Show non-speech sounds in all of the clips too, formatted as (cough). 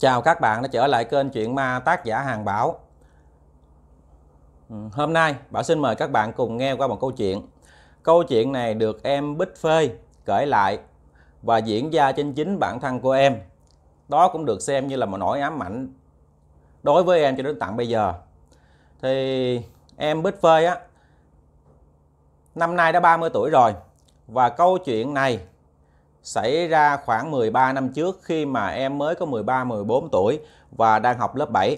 Chào các bạn đã trở lại kênh Chuyện Ma tác giả Hàng Bảo ừ, Hôm nay Bảo xin mời các bạn cùng nghe qua một câu chuyện Câu chuyện này được em Bích Phê kể lại và diễn ra trên chính bản thân của em Đó cũng được xem như là một nỗi ám ảnh đối với em cho đến tận bây giờ Thì em Bích Phê á năm nay đã 30 tuổi rồi và câu chuyện này xảy ra khoảng 13 năm trước khi mà em mới có 13 14 tuổi và đang học lớp 7.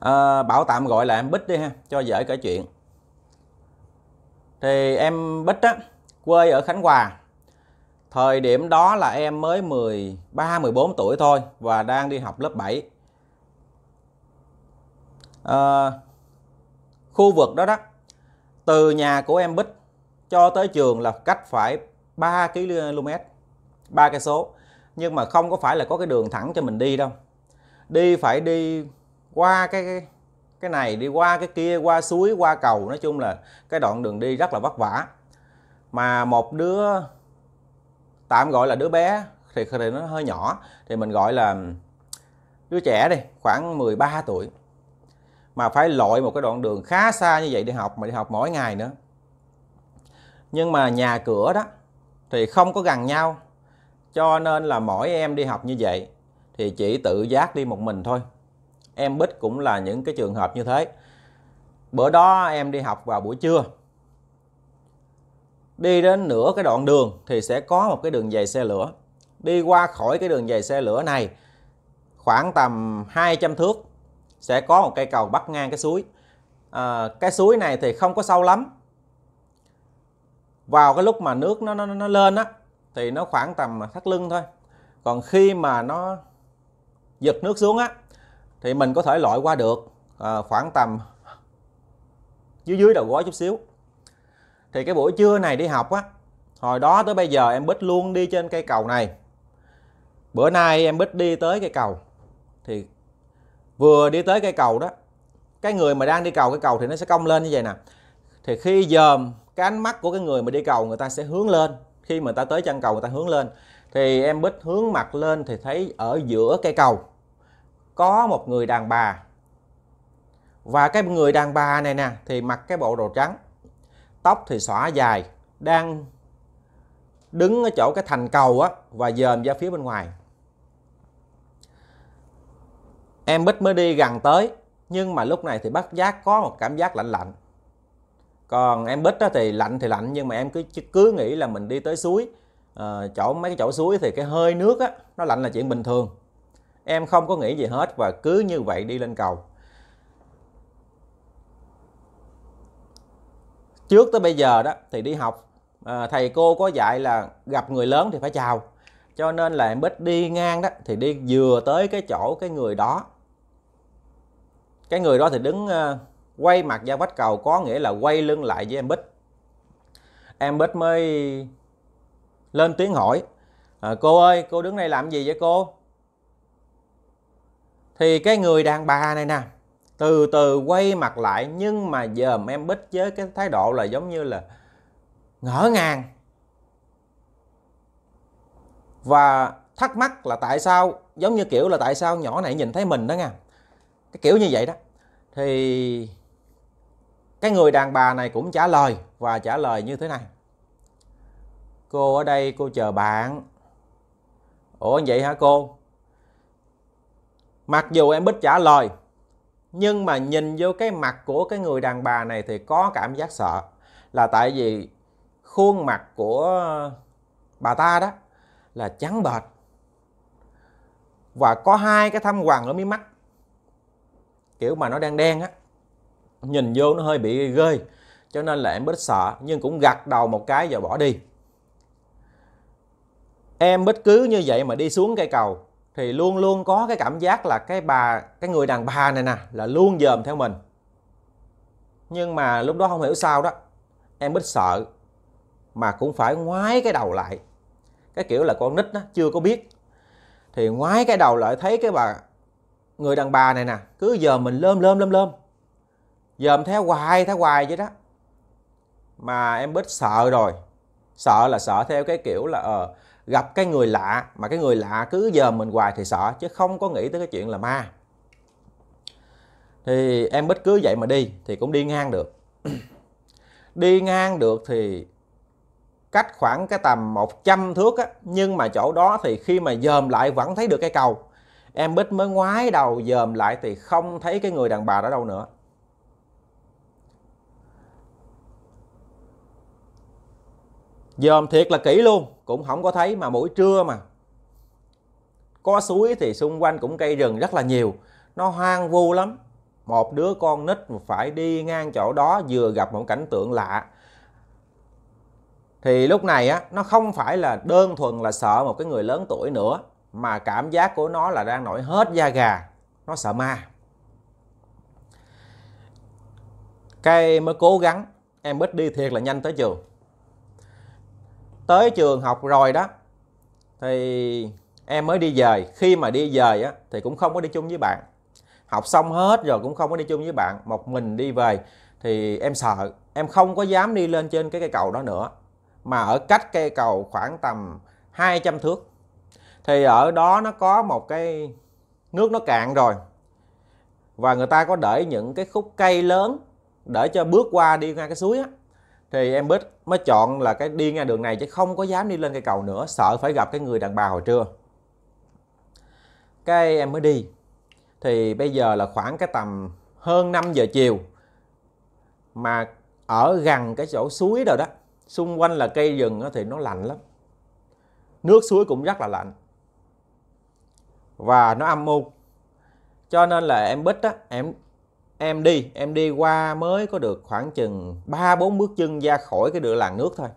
À, bảo tạm gọi là em Bích đi ha cho dễ kể chuyện. Thì em Bích á quê ở Khánh Hòa. Thời điểm đó là em mới 13 14 tuổi thôi và đang đi học lớp 7. À, khu vực đó đó từ nhà của em Bích cho tới trường là cách phải 3 km, 3 cây số. Nhưng mà không có phải là có cái đường thẳng cho mình đi đâu. Đi phải đi qua cái, cái này đi qua cái kia qua suối qua cầu nói chung là cái đoạn đường đi rất là vất vả mà một đứa tạm gọi là đứa bé thì, thì nó hơi nhỏ thì mình gọi là đứa trẻ đi khoảng 13 tuổi mà phải lội một cái đoạn đường khá xa như vậy đi học mà đi học mỗi ngày nữa nhưng mà nhà cửa đó thì không có gần nhau cho nên là mỗi em đi học như vậy thì chỉ tự giác đi một mình thôi em bích cũng là những cái trường hợp như thế bữa đó em đi học vào buổi trưa đi đến nửa cái đoạn đường thì sẽ có một cái đường dày xe lửa đi qua khỏi cái đường dày xe lửa này khoảng tầm 200 thước sẽ có một cây cầu bắc ngang cái suối à, cái suối này thì không có sâu lắm vào cái lúc mà nước nó nó, nó lên á thì nó khoảng tầm thắt lưng thôi còn khi mà nó giật nước xuống á thì mình có thể lội qua được à, khoảng tầm dưới dưới đầu gối chút xíu thì cái buổi trưa này đi học á hồi đó tới bây giờ em bích luôn đi trên cây cầu này bữa nay em bích đi tới cây cầu thì vừa đi tới cây cầu đó cái người mà đang đi cầu cái cầu thì nó sẽ cong lên như vậy nè thì khi dòm cái ánh mắt của cái người mà đi cầu người ta sẽ hướng lên khi mà ta tới chân cầu người ta hướng lên thì em bích hướng mặt lên thì thấy ở giữa cây cầu có một người đàn bà và cái người đàn bà này nè thì mặc cái bộ đồ trắng tóc thì xõa dài đang đứng ở chỗ cái thành cầu á và dòm ra phía bên ngoài em bích mới đi gần tới nhưng mà lúc này thì bắt giác có một cảm giác lạnh lạnh còn em bích thì lạnh thì lạnh nhưng mà em cứ cứ nghĩ là mình đi tới suối à, chỗ mấy cái chỗ suối thì cái hơi nước á nó lạnh là chuyện bình thường em không có nghĩ gì hết và cứ như vậy đi lên cầu trước tới bây giờ đó thì đi học à, thầy cô có dạy là gặp người lớn thì phải chào cho nên là em bích đi ngang đó thì đi vừa tới cái chỗ cái người đó cái người đó thì đứng ờ, quay mặt ra vách cầu có nghĩa là quay lưng lại với em Bích em Bích mới lên tiếng hỏi à, cô ơi cô đứng đây làm gì vậy cô thì cái người đàn bà này nè từ từ quay mặt lại nhưng mà dòm em Bích với cái thái độ là giống như là ngỡ ngàng và thắc mắc là tại sao giống như kiểu là tại sao nhỏ này nhìn thấy mình đó nha cái kiểu như vậy đó thì cái người đàn bà này cũng trả lời và trả lời như thế này cô ở đây cô chờ bạn ủa vậy hả cô mặc dù em ít trả lời nhưng mà nhìn vô cái mặt của cái người đàn bà này thì có cảm giác sợ là tại vì khuôn mặt của bà ta đó là trắng bệch và có hai cái thâm quầng ở mí mắt kiểu mà nó đang đen á nhìn vô nó hơi bị gơi cho nên là em ít sợ nhưng cũng gật đầu một cái và bỏ đi em bất cứ như vậy mà đi xuống cây cầu thì luôn luôn có cái cảm giác là cái bà cái người đàn bà này nè là luôn dòm theo mình nhưng mà lúc đó không hiểu sao đó em ít sợ mà cũng phải ngoái cái đầu lại cái kiểu là con nít đó chưa có biết thì ngoái cái đầu lại thấy cái bà người đàn bà này nè cứ giờ mình lơm lơm lơm lơm dòm theo hoài theo hoài vậy đó mà em bích sợ rồi sợ là sợ theo cái kiểu là ờ gặp cái người lạ mà cái người lạ cứ dòm mình hoài thì sợ chứ không có nghĩ tới cái chuyện là ma thì em bích cứ vậy mà đi thì cũng đi ngang được (clears throat) đi ngang được thì cách khoảng cái tầm 100 thước á, nhưng mà chỗ đó thì khi mà dòm lại vẫn thấy được cái cầu. Em Bích mới ngoái đầu dòm lại thì không thấy cái người đàn bà đó đâu nữa. dòm thiệt là kỹ luôn cũng không có thấy mà buổi trưa mà có suối thì xung quanh cũng cây rừng rất là nhiều nó hoang vu lắm một đứa con nít phải đi ngang chỗ đó vừa gặp một cảnh tượng lạ thì lúc này á nó không phải là đơn thuần là sợ một cái người lớn tuổi nữa mà cảm giác của nó là đang nổi hết da gà nó sợ ma cây mới cố gắng em ít đi thiệt là nhanh tới trường tới trường học rồi đó thì em mới đi về khi mà đi về á, thì cũng không có đi chung với bạn học xong hết rồi cũng không có đi chung với bạn một mình đi về thì em sợ em không có dám đi lên trên cái cây cầu đó nữa mà ở cách cây cầu khoảng tầm 200 thước thì ở đó nó có một cái nước nó cạn rồi và người ta có để những cái khúc cây lớn để cho bước qua đi ngang cái suối á thì em Bích mới chọn là cái đi ngang đường này chứ không có dám đi lên cây cầu nữa sợ phải gặp cái người đàn bà hồi trưa cái em mới đi thì bây giờ là khoảng cái tầm hơn 5 giờ chiều mà ở gần cái chỗ suối rồi đó xung quanh là cây rừng thì nó lạnh lắm nước suối cũng rất là lạnh và nó âm u cho nên là em bích á em em đi em đi qua mới có được khoảng chừng ba bốn bước chân ra khỏi cái đường làng nước thôi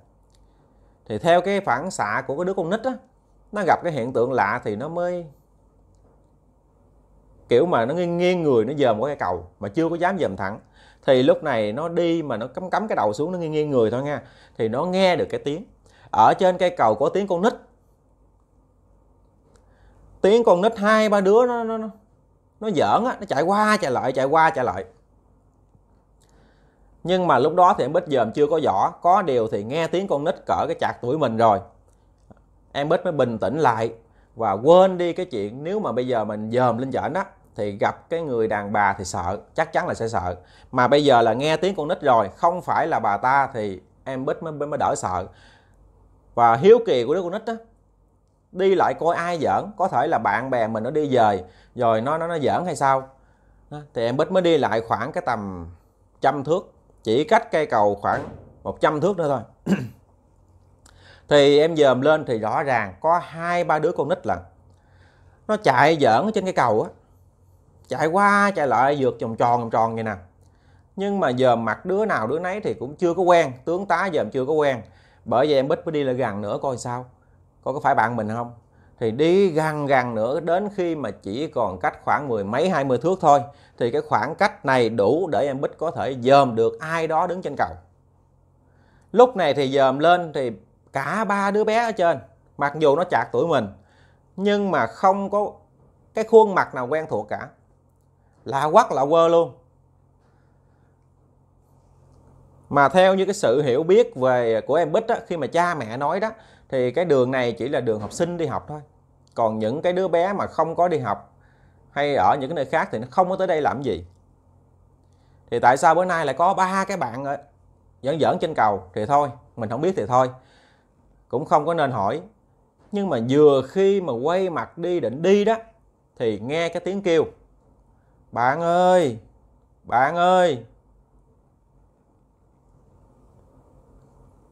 thì theo cái phản xạ của cái đứa con nít á nó gặp cái hiện tượng lạ thì nó mới kiểu mà nó nghiêng, nghiêng người nó dòm qua cái cầu mà chưa có dám dòm thẳng thì lúc này nó đi mà nó cắm cắm cái đầu xuống nó nghiêng, nghiêng người thôi nha thì nó nghe được cái tiếng ở trên cây cầu có tiếng con nít tiếng con nít hai ba đứa nó, nó, nó nó giỡn á nó chạy qua chạy lại chạy qua chạy lại nhưng mà lúc đó thì em bích dòm chưa có vỏ có điều thì nghe tiếng con nít cỡ cái chạc tuổi mình rồi em bích mới bình tĩnh lại và quên đi cái chuyện nếu mà bây giờ mình dòm lên giỡn á thì gặp cái người đàn bà thì sợ chắc chắn là sẽ sợ mà bây giờ là nghe tiếng con nít rồi không phải là bà ta thì em bích mới mới đỡ sợ và hiếu kỳ của đứa con nít á đi lại coi ai giỡn có thể là bạn bè mình nó đi về rồi nó nó nó giỡn hay sao thì em bích mới đi lại khoảng cái tầm trăm thước chỉ cách cây cầu khoảng 100 thước nữa thôi (clears throat) thì em dòm lên thì rõ ràng có hai ba đứa con nít là nó chạy giỡn trên cái cầu á chạy qua chạy lại vượt vòng tròn vòng tròn vậy nè nhưng mà dòm mặt đứa nào đứa nấy thì cũng chưa có quen tướng tá dòm chưa có quen bởi vì em bích mới đi lại gần nữa coi sao có phải bạn mình không thì đi gần gần nữa đến khi mà chỉ còn cách khoảng mười mấy hai mươi thước thôi thì cái khoảng cách này đủ để em bích có thể dòm được ai đó đứng trên cầu lúc này thì dòm lên thì cả ba đứa bé ở trên mặc dù nó chạc tuổi mình nhưng mà không có cái khuôn mặt nào quen thuộc cả lạ quắc lạ quơ luôn mà theo như cái sự hiểu biết về của em bích đó khi mà cha mẹ nói đó thì cái đường này chỉ là đường học sinh đi học thôi còn những cái đứa bé mà không có đi học hay ở những cái nơi khác thì nó không có tới đây làm gì thì tại sao bữa nay lại có ba cái bạn dẫn dẫn trên cầu thì thôi mình không biết thì thôi cũng không có nên hỏi nhưng mà vừa khi mà quay mặt đi định đi đó thì nghe cái tiếng kêu bạn ơi bạn ơi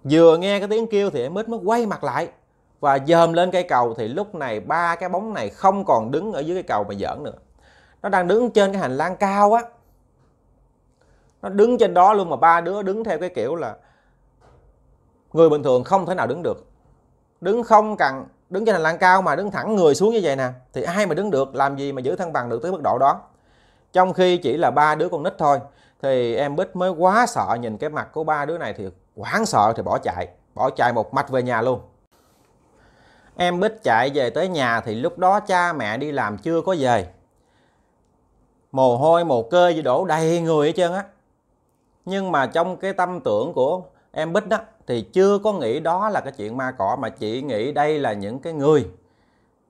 vừa nghe cái tiếng kêu thì em ít mới quay mặt lại và dòm lên cây cầu thì lúc này ba cái bóng này không còn đứng ở dưới cây cầu mà giỡn nữa nó đang đứng trên cái hành lang cao á nó đứng trên đó luôn mà ba đứa đứng theo cái kiểu là người bình thường không thể nào đứng được đứng không cần đứng trên hành lang cao mà đứng thẳng người xuống như vậy nè thì ai mà đứng được làm gì mà giữ thăng bằng được tới mức độ đó trong khi chỉ là ba đứa con nít thôi thì em bích mới quá sợ nhìn cái mặt của ba đứa này thì hoảng sợ thì bỏ chạy bỏ chạy một mạch về nhà luôn em bích chạy về tới nhà thì lúc đó cha mẹ đi làm chưa có về mồ hôi mồ cơ gì đổ đầy người hết trơn á nhưng mà trong cái tâm tưởng của em bích đó thì chưa có nghĩ đó là cái chuyện ma cỏ mà chỉ nghĩ đây là những cái người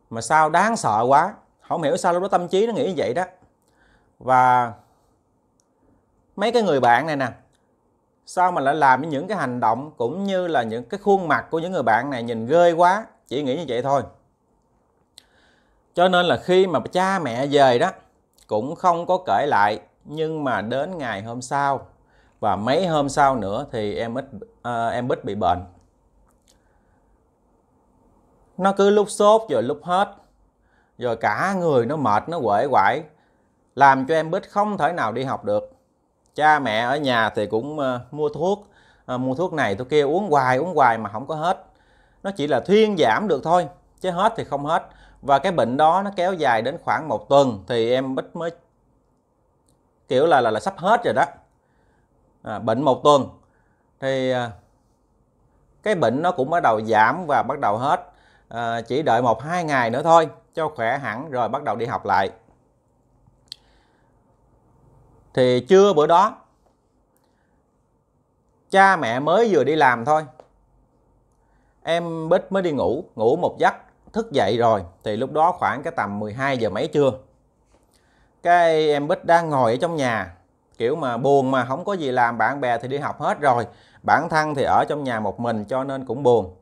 mà sao đáng sợ quá không hiểu sao lúc đó tâm trí nó nghĩ như vậy đó và mấy cái người bạn này nè sao mà lại làm những cái hành động cũng như là những cái khuôn mặt của những người bạn này nhìn ghê quá chỉ nghĩ như vậy thôi cho nên là khi mà cha mẹ về đó cũng không có kể lại nhưng mà đến ngày hôm sau và mấy hôm sau nữa thì em ít à, em ít bị bệnh nó cứ lúc sốt rồi lúc hết rồi cả người nó mệt nó quể quải làm cho em bích không thể nào đi học được cha mẹ ở nhà thì cũng ờ, mua thuốc ờ, mua thuốc này tôi kia uống hoài uống hoài mà không có hết nó chỉ là thuyên giảm được thôi chứ hết thì không hết và cái bệnh đó nó kéo dài đến khoảng một tuần thì em bích mới kiểu là là, là sắp hết rồi đó à, bệnh một tuần thì ờ, cái bệnh nó cũng bắt đầu giảm và bắt đầu hết à, chỉ đợi một hai ngày nữa thôi cho khỏe hẳn rồi bắt đầu đi học lại thì trưa bữa đó cha mẹ mới vừa đi làm thôi em bích mới đi ngủ ngủ một giấc thức dậy rồi thì lúc đó khoảng cái tầm 12 giờ mấy trưa cái em bích đang ngồi ở trong nhà kiểu mà buồn mà không có gì làm bạn bè thì đi học hết rồi bản thân thì ở trong nhà một mình cho nên cũng buồn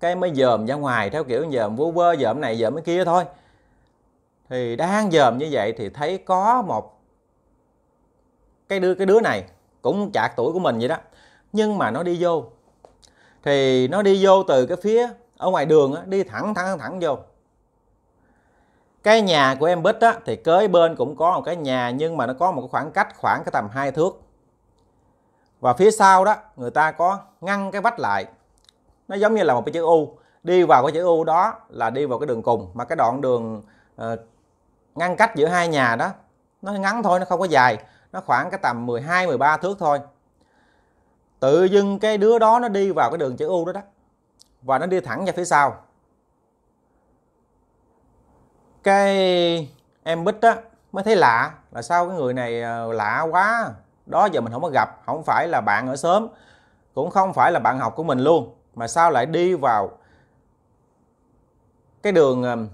cái mới dòm ra ngoài theo kiểu dòm vu vơ dòm này dòm cái kia thôi thì đang dòm như vậy thì thấy có một cái đứa cái đứa này cũng chạc tuổi của mình vậy đó nhưng mà nó đi vô thì nó đi vô từ cái phía ở ngoài đường á, đi thẳng thẳng thẳng vô cái nhà của em Bích á, thì kế bên cũng có một cái nhà nhưng mà nó có một khoảng cách khoảng cái tầm hai thước và phía sau đó người ta có ngăn cái vách lại nó giống như là một cái chữ U đi vào cái chữ U đó là đi vào cái đường cùng mà cái đoạn đường uh, ngăn cách giữa hai nhà đó nó ngắn thôi nó không có dài nó khoảng cái tầm 12 13 thước thôi tự dưng cái đứa đó nó đi vào cái đường chữ U đó đó và nó đi thẳng ra phía sau cái em bích á mới thấy lạ là sao cái người này ờ, lạ quá đó giờ mình không có gặp không phải là bạn ở sớm cũng không phải là bạn học của mình luôn mà sao lại đi vào cái đường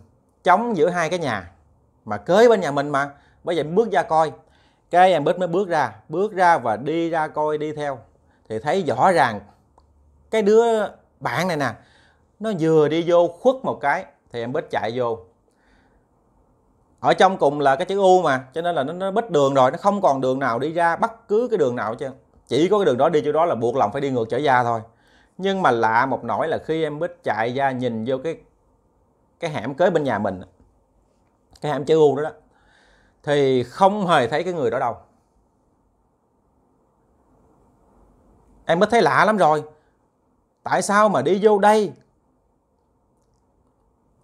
chống ờ, giữa hai cái nhà mà kế bên nhà mình mà bây giờ bước ra coi cái em bích mới bước ra bước ra và đi ra coi đi theo thì thấy rõ ràng cái đứa bạn này nè nó vừa đi vô khuất một cái thì em bích chạy vô ở trong cùng là cái chữ U mà cho nên là nó, nó bích đường rồi nó không còn đường nào đi ra bất cứ cái đường nào chứ chỉ có cái đường đó đi chỗ đó là buộc lòng phải đi ngược trở ra thôi nhưng mà lạ một nỗi là khi em bích chạy ra nhìn vô cái cái hẻm kế bên nhà mình cái hẻm chữ U đó đó thì không hề thấy cái người đó đâu em mới thấy lạ lắm rồi tại sao mà đi vô đây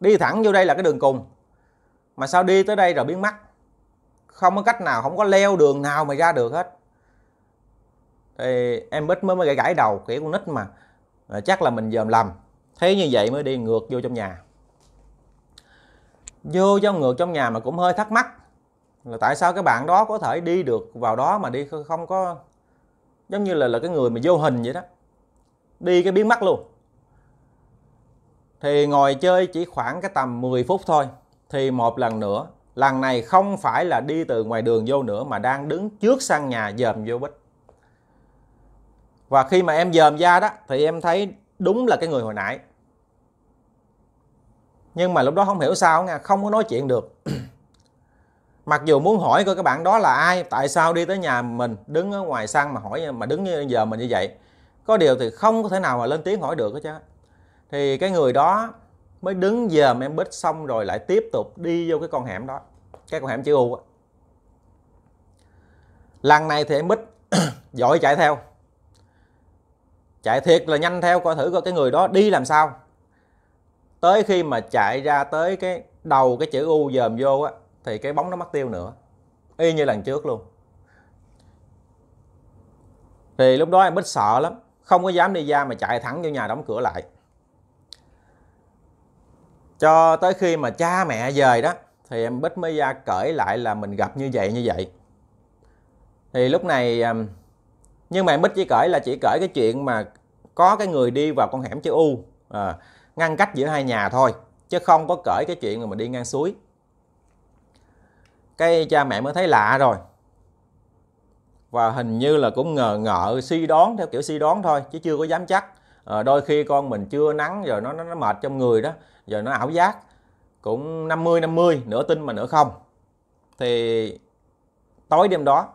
đi thẳng vô đây là cái đường cùng mà sao đi tới đây rồi biến mất không có cách nào không có leo đường nào mà ra được hết thì em ít mới mới gãi gãi đầu kiểu con nít mà ờ, chắc là mình dòm lầm thế như vậy mới đi ngược vô trong nhà vô trong ngược trong nhà mà cũng hơi thắc mắc là tại sao cái bạn đó có thể đi được vào đó mà đi không có giống như là là cái người mà vô hình vậy đó đi cái biến mất luôn thì ngồi chơi chỉ khoảng cái tầm 10 phút thôi thì một lần nữa lần này không phải là đi từ ngoài đường vô nữa mà đang đứng trước sân nhà dòm vô bích và khi mà em dòm ra đó thì em thấy đúng là cái người hồi nãy nhưng mà lúc đó không hiểu sao nha không có nói chuyện được (clears throat) mặc dù muốn hỏi coi các bạn đó là ai tại sao đi tới nhà mình đứng ở ngoài sân mà hỏi mà đứng như giờ mình như vậy có điều thì không có thể nào mà lên tiếng hỏi được hết chứ thì cái người đó mới đứng dòm em bích xong rồi lại tiếp tục đi vô cái con hẻm đó cái con hẻm chữ u á lần này thì em bích (coughs) giỏi chạy theo chạy thiệt là nhanh theo coi thử coi cái người đó đi làm sao tới khi mà chạy ra tới cái đầu cái chữ u dòm vô á thì cái bóng nó mất tiêu nữa y như lần trước luôn thì lúc đó em bích sợ lắm không có dám đi ra mà chạy thẳng vô nhà đóng cửa lại cho tới khi mà cha mẹ về đó thì em bích mới ra cởi lại là mình gặp như vậy như vậy thì lúc này nhưng mà em bích chỉ cởi là chỉ cởi cái chuyện mà có cái người đi vào con hẻm chữ u à, ngăn cách giữa hai nhà thôi chứ không có cởi cái chuyện mà đi ngang suối cái cha mẹ mới thấy lạ rồi và hình như là cũng ngờ ngợ suy đoán theo kiểu suy đoán thôi chứ chưa có dám chắc à, đôi khi con mình chưa nắng rồi nó, nó nó mệt trong người đó giờ nó ảo giác cũng 50 50 nửa tin mà nửa không thì tối đêm đó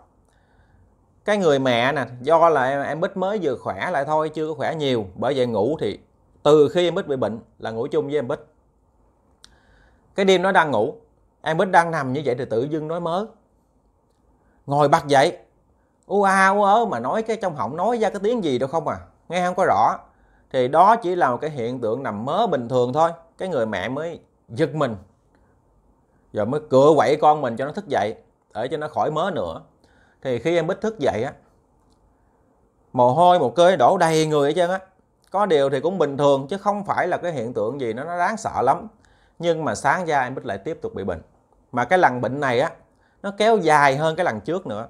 cái người mẹ nè do là em, em bích mới vừa khỏe lại thôi chưa có khỏe nhiều bởi vậy ngủ thì từ khi em bích bị bệnh là ngủ chung với em bích cái đêm nó đang ngủ em Bích đang nằm như vậy thì tự dưng nói mớ. Ngồi bật dậy, u a u ớ mà nói cái trong họng nói ra cái tiếng gì đâu không à, nghe không có rõ. Thì đó chỉ là một cái hiện tượng nằm mớ bình thường thôi, cái người mẹ mới giật mình. Rồi mới cựa quậy con mình cho nó thức dậy, để cho nó khỏi mớ nữa. Thì khi em Bích thức dậy á, mồ hôi một cơi đổ đầy người hết trơn á. Có điều thì cũng bình thường chứ không phải là cái hiện tượng gì nó nó đáng sợ lắm. Nhưng mà sáng ra em Bích lại tiếp tục bị bệnh mà cái lần bệnh này á nó kéo dài hơn cái lần trước nữa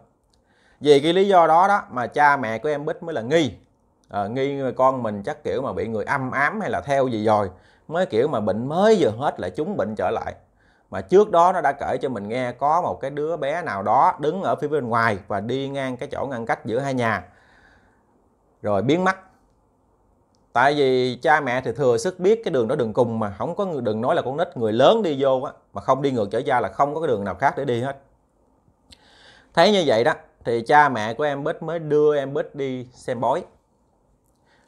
vì cái lý do đó đó mà cha mẹ của em bích mới là nghi à, nghi con mình chắc kiểu mà bị người âm ám hay là theo gì rồi mới kiểu mà bệnh mới vừa hết lại chúng bệnh trở lại mà trước đó nó đã kể cho mình nghe có một cái đứa bé nào đó đứng ở phía bên ngoài và đi ngang cái chỗ ngăn cách giữa hai nhà rồi biến mất tại vì cha mẹ thì thừa sức biết cái đường đó đường cùng mà không có đừng nói là con nít người lớn đi vô á mà không đi ngược trở ra là không có cái đường nào khác để đi hết thấy như vậy đó thì cha mẹ của em Bích mới đưa em Bích đi xem bói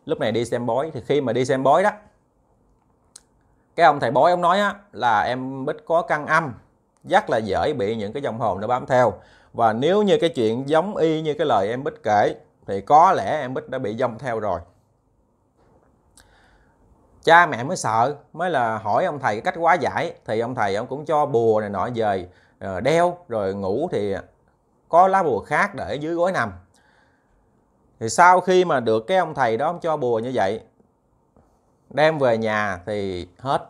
lúc này đi xem bói thì khi mà đi xem bói đó cái ông thầy bói ông nói á, là em Bích có căn âm rất là dễ bị những cái dòng hồn nó bám theo và nếu như cái chuyện giống y như cái lời em Bích kể thì có lẽ em Bích đã bị dông theo rồi cha mẹ mới sợ mới là hỏi ông thầy cách quá giải thì ông thầy ông cũng cho bùa này nọ về ờ, đeo rồi ngủ thì có lá bùa khác để dưới gối nằm thì sau khi mà được cái ông thầy đó ông cho bùa như vậy đem về nhà thì hết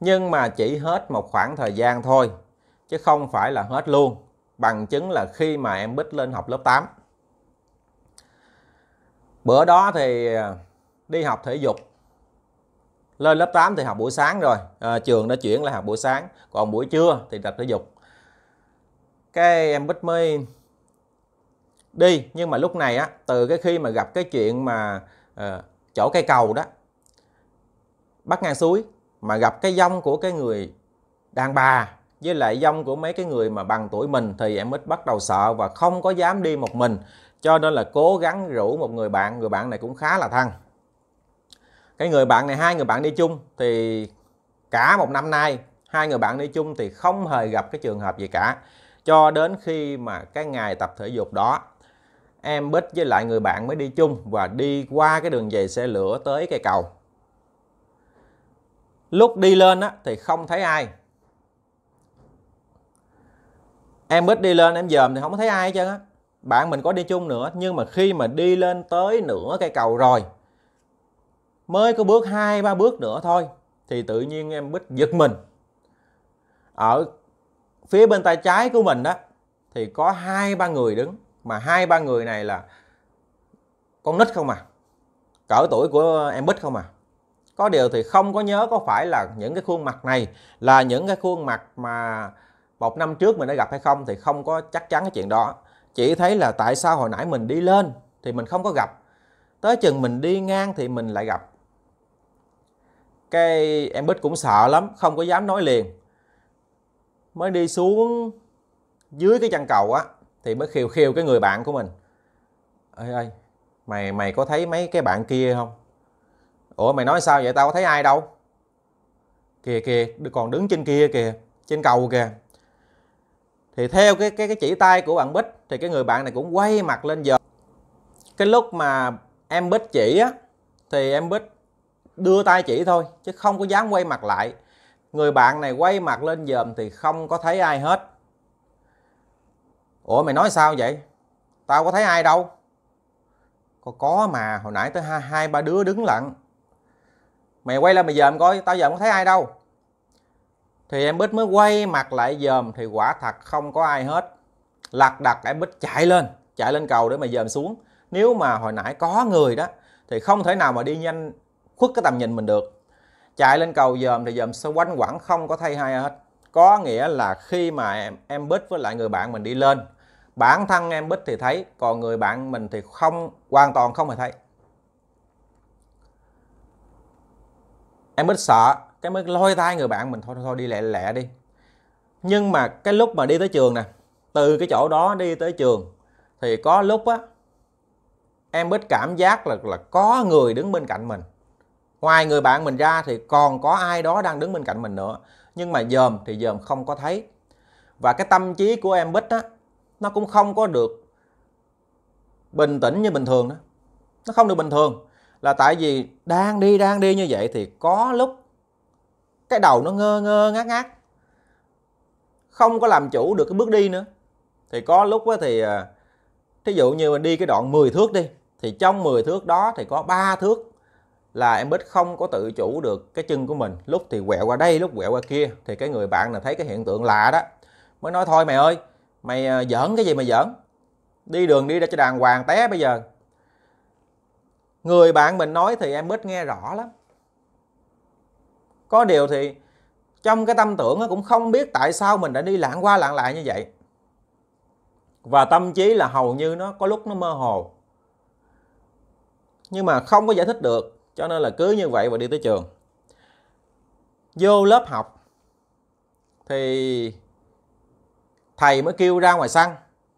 nhưng mà chỉ hết một khoảng thời gian thôi chứ không phải là hết luôn bằng chứng là khi mà em bích lên học lớp 8 bữa đó thì ờ, đi học thể dục lên lớp 8 thì học buổi sáng rồi à, trường đã chuyển là học buổi sáng còn buổi trưa thì tập thể dục cái em bích mới đi nhưng mà lúc này á từ cái khi mà gặp cái chuyện mà à, chỗ cây cầu đó bắt ngang suối mà gặp cái dông của cái người đàn bà với lại dông của mấy cái người mà bằng tuổi mình thì em ít bắt đầu sợ và không có dám đi một mình cho nên là cố gắng rủ một người bạn người bạn này cũng khá là thăng cái người bạn này hai người bạn đi chung thì cả một năm nay hai người bạn đi chung thì không hề gặp cái trường hợp gì cả cho đến khi mà cái ngày tập thể dục đó em bích với lại người bạn mới đi chung và đi qua cái đường dây xe lửa tới cây cầu lúc đi lên á, thì không thấy ai em bích đi lên em dòm thì không thấy ai hết trơn á bạn mình có đi chung nữa nhưng mà khi mà đi lên tới nửa cây cầu rồi mới có bước hai ba bước nữa thôi thì tự nhiên em bích giật mình ở phía bên tay trái của mình đó thì có hai ba người đứng mà hai ba người này là con nít không à cỡ tuổi của em bích không à có điều thì không có nhớ có phải là những cái khuôn mặt này là những cái khuôn mặt mà một năm trước mình đã gặp hay không thì không có chắc chắn cái chuyện đó chỉ thấy là tại sao hồi nãy mình đi lên thì mình không có gặp tới chừng mình đi ngang thì mình lại gặp cái em Bích cũng sợ lắm không có dám nói liền mới đi xuống dưới cái chân cầu á thì mới khiêu khiêu cái người bạn của mình ơi ơi mày mày có thấy mấy cái bạn kia không ủa mày nói sao vậy tao có thấy ai đâu kìa kìa còn đứng trên kia kìa trên cầu kìa thì theo cái cái cái chỉ tay của bạn bích thì cái người bạn này cũng quay mặt lên giờ cái lúc mà em bích chỉ á thì em bích đưa tay chỉ thôi chứ không có dám quay mặt lại người bạn này quay mặt lên dòm thì không có thấy ai hết ủa mày nói sao vậy tao có thấy ai đâu có có mà hồi nãy tới hai, hai ba đứa đứng lặng mày quay lên mày dòm coi tao dòm có thấy ai đâu thì em bích mới quay mặt lại dòm thì quả thật không có ai hết lật đật em bích chạy lên chạy lên cầu để mà dòm xuống nếu mà hồi nãy có người đó thì không thể nào mà đi nhanh khuất cái tầm nhìn mình được chạy lên cầu dòm thì dòm sẽ quanh quẩn không có thay hai hết có nghĩa là khi mà em, em bích với lại người bạn mình đi lên bản thân em bích thì thấy còn người bạn mình thì không hoàn toàn không hề thấy em bích sợ cái mới lôi tay người bạn mình thôi thôi, thôi đi lẹ lẹ đi nhưng mà cái lúc mà đi tới trường nè từ cái chỗ đó đi tới trường thì có lúc á em bích cảm giác là là có người đứng bên cạnh mình ngoài người bạn mình ra thì còn có ai đó đang đứng bên cạnh mình nữa nhưng mà dòm thì dòm không có thấy và cái tâm trí của em bích á nó cũng không có được bình tĩnh như bình thường đó nó không được bình thường là tại vì đang đi đang đi như vậy thì có lúc cái đầu nó ngơ ngơ ngác ngác không có làm chủ được cái bước đi nữa thì có lúc thì à, thí dụ như mình đi cái đoạn 10 thước đi thì trong 10 thước đó thì có 3 thước là em bích không có tự chủ được cái chân của mình lúc thì quẹo qua đây lúc quẹo qua kia thì cái người bạn là thấy cái hiện tượng lạ đó mới nói thôi mày ơi mày ờ, giỡn cái gì mà giỡn đi đường đi ra cho đàng hoàng té bây giờ người bạn mình nói thì em bích nghe rõ lắm có điều thì trong cái tâm tưởng nó cũng không biết tại sao mình đã đi lạng qua lạng lại như vậy và tâm trí là hầu như nó có lúc nó mơ hồ nhưng mà không có giải thích được cho nên là cứ như vậy và đi tới trường vô lớp học thì thầy mới kêu ra ngoài sân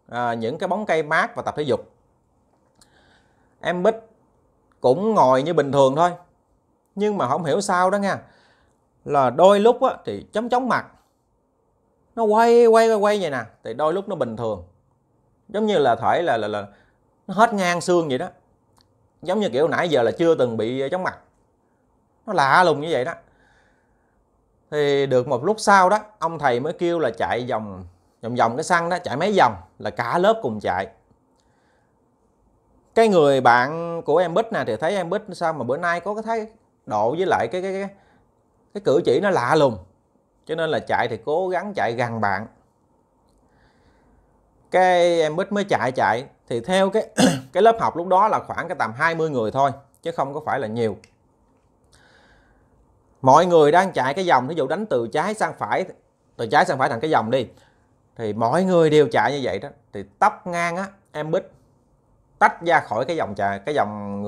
à, những cái bóng cây mát và tập thể dục em bích cũng ngồi như bình thường thôi nhưng mà không hiểu sao đó nha là đôi lúc á, thì chấm chóng mặt nó quay quay quay quay vậy nè thì đôi lúc nó bình thường giống như là thể là là là nó hết ngang xương vậy đó giống như kiểu nãy giờ là chưa từng bị ờ, chóng mặt nó lạ lùng như vậy đó thì được một lúc sau đó ông thầy mới kêu là chạy vòng vòng vòng cái xăng đó chạy mấy vòng là cả lớp cùng chạy cái người bạn của em bích nè thì thấy em bích sao mà bữa nay có cái thái độ với lại cái cái cái, cái cử chỉ nó lạ lùng cho nên là chạy thì cố gắng chạy gần bạn cái em bít mới chạy chạy thì theo cái (clears throat) cái lớp học lúc đó là khoảng cái tầm 20 người thôi chứ không có phải là nhiều mọi người đang chạy cái dòng ví dụ đánh từ trái sang phải từ trái sang phải thành cái dòng đi thì mọi người đều chạy như vậy đó thì tóc ngang á em bít tách ra khỏi cái dòng chạy cái dòng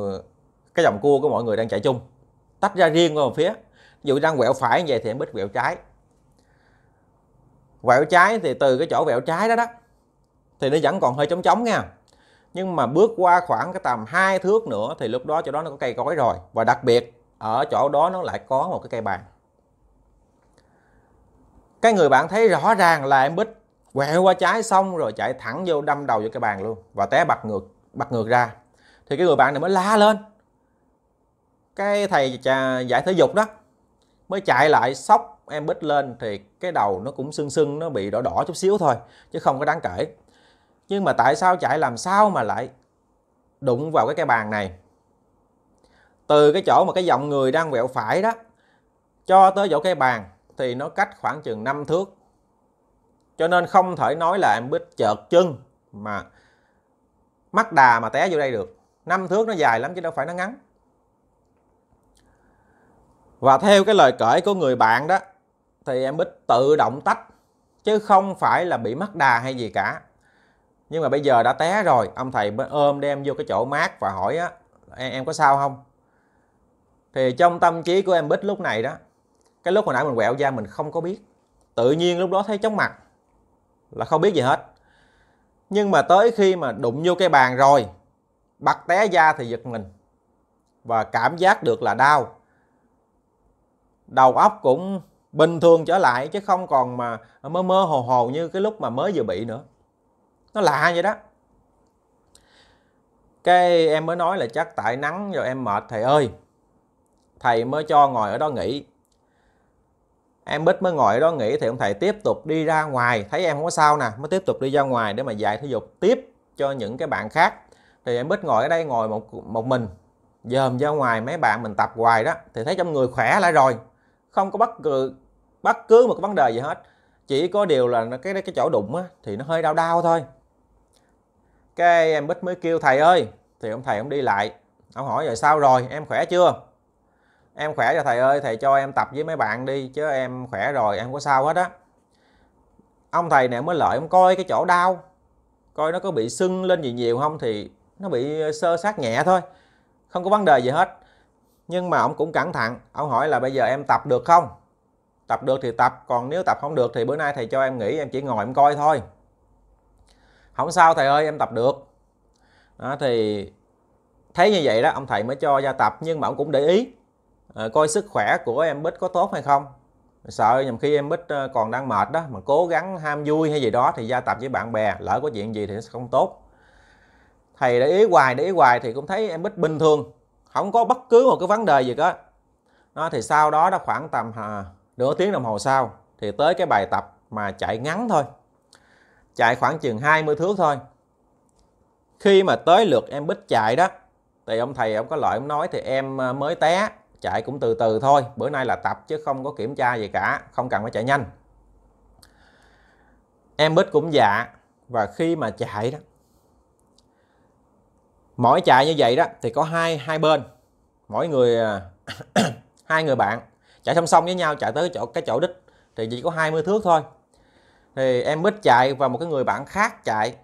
cái dòng cua của mọi người đang chạy chung tách ra riêng qua một phía ví dụ đang quẹo phải như vậy thì em bít quẹo trái quẹo trái thì từ cái chỗ quẹo trái đó đó thì nó vẫn còn hơi trống trống nha nhưng mà bước qua khoảng cái tầm hai thước nữa thì lúc đó chỗ đó nó có cây cối rồi và đặc biệt ở chỗ đó nó lại có một cái cây bàn cái người bạn thấy rõ ràng là em bích quẹo qua trái xong rồi chạy thẳng vô đâm đầu vô cây bàn luôn và té bật ngược bật ngược ra thì cái người bạn này mới la lên cái thầy giải thể dục đó mới chạy lại sóc em bích lên thì cái đầu nó cũng sưng sưng nó bị đỏ đỏ chút xíu thôi chứ không có đáng kể nhưng mà tại sao chạy làm sao mà lại đụng vào cái cây bàn này từ cái chỗ mà cái dòng người đang vẹo phải đó cho tới chỗ cây bàn thì nó cách khoảng chừng 5 thước cho nên không thể nói là em bích chợt chân mà mắt đà mà té vô đây được năm thước nó dài lắm chứ đâu phải nó ngắn và theo cái lời kể của người bạn đó thì em bích tự động tách chứ không phải là bị mắc đà hay gì cả nhưng mà bây giờ đã té rồi ông thầy mới ôm đem vô cái chỗ mát và hỏi á em, em có sao không thì trong tâm trí của em bích lúc này đó cái lúc hồi nãy mình quẹo da mình không có biết tự nhiên lúc đó thấy chóng mặt là không biết gì hết nhưng mà tới khi mà đụng vô cái bàn rồi bật té da thì giật mình và cảm giác được là đau đầu óc cũng bình thường trở lại chứ không còn mà mơ mơ hồ hồ như cái lúc mà mới vừa bị nữa nó lạ vậy đó cái em mới nói là chắc tại nắng rồi em mệt thầy ơi thầy mới cho ngồi ở đó nghỉ em bích mới ngồi ở đó nghỉ thì ông thầy tiếp tục đi ra ngoài thấy em không có sao nè mới tiếp tục đi ra ngoài để mà dạy thể dục tiếp cho những cái bạn khác thì em bích ngồi ở đây ngồi một một mình dòm ra ngoài mấy bạn mình tập hoài đó thì thấy trong người khỏe lại rồi không có bất cứ bất cứ một cái vấn đề gì hết chỉ có điều là cái cái chỗ đụng á, thì nó hơi đau đau thôi cái em bích mới kêu thầy ơi thì ông thầy ông đi lại ông hỏi rồi sao rồi em khỏe chưa em khỏe rồi thầy ơi thầy cho em tập với mấy bạn đi chứ em khỏe rồi em có sao hết á ông thầy này mới lợi ông coi cái chỗ đau coi nó có bị sưng lên gì nhiều không thì nó bị sơ sát nhẹ thôi không có vấn đề gì hết nhưng mà ông cũng cẩn thận ông hỏi là bây giờ em tập được không tập được thì tập còn nếu tập không được thì bữa nay thầy cho em nghỉ em chỉ ngồi em coi thôi không sao thầy ơi em tập được đó thì thấy như vậy đó ông thầy mới cho ra tập nhưng mà ông cũng để ý à, coi sức khỏe của em bích có tốt hay không sợ nhầm khi em bích ờ, còn đang mệt đó mà cố gắng ham vui hay gì đó thì ra tập với bạn bè lỡ có chuyện gì thì sẽ không tốt thầy để ý hoài để ý hoài thì cũng thấy em bích bình thường không có bất cứ một cái vấn đề gì cả đó, thì sau đó đã khoảng tầm à, nửa tiếng đồng hồ sau thì tới cái bài tập mà chạy ngắn thôi chạy khoảng chừng 20 thước thôi khi mà tới lượt em bích chạy đó thì ông thầy ông có lợi ông nói thì em ờ, mới té chạy cũng từ từ thôi bữa nay là tập chứ không có kiểm tra gì cả không cần phải chạy nhanh em bích cũng dạ và khi mà chạy đó mỗi chạy như vậy đó thì có hai hai bên mỗi người ờ, (coughs) hai người bạn chạy song song với nhau chạy tới chỗ cái chỗ đích thì chỉ có 20 thước thôi thì em bích chạy và một cái người bạn khác chạy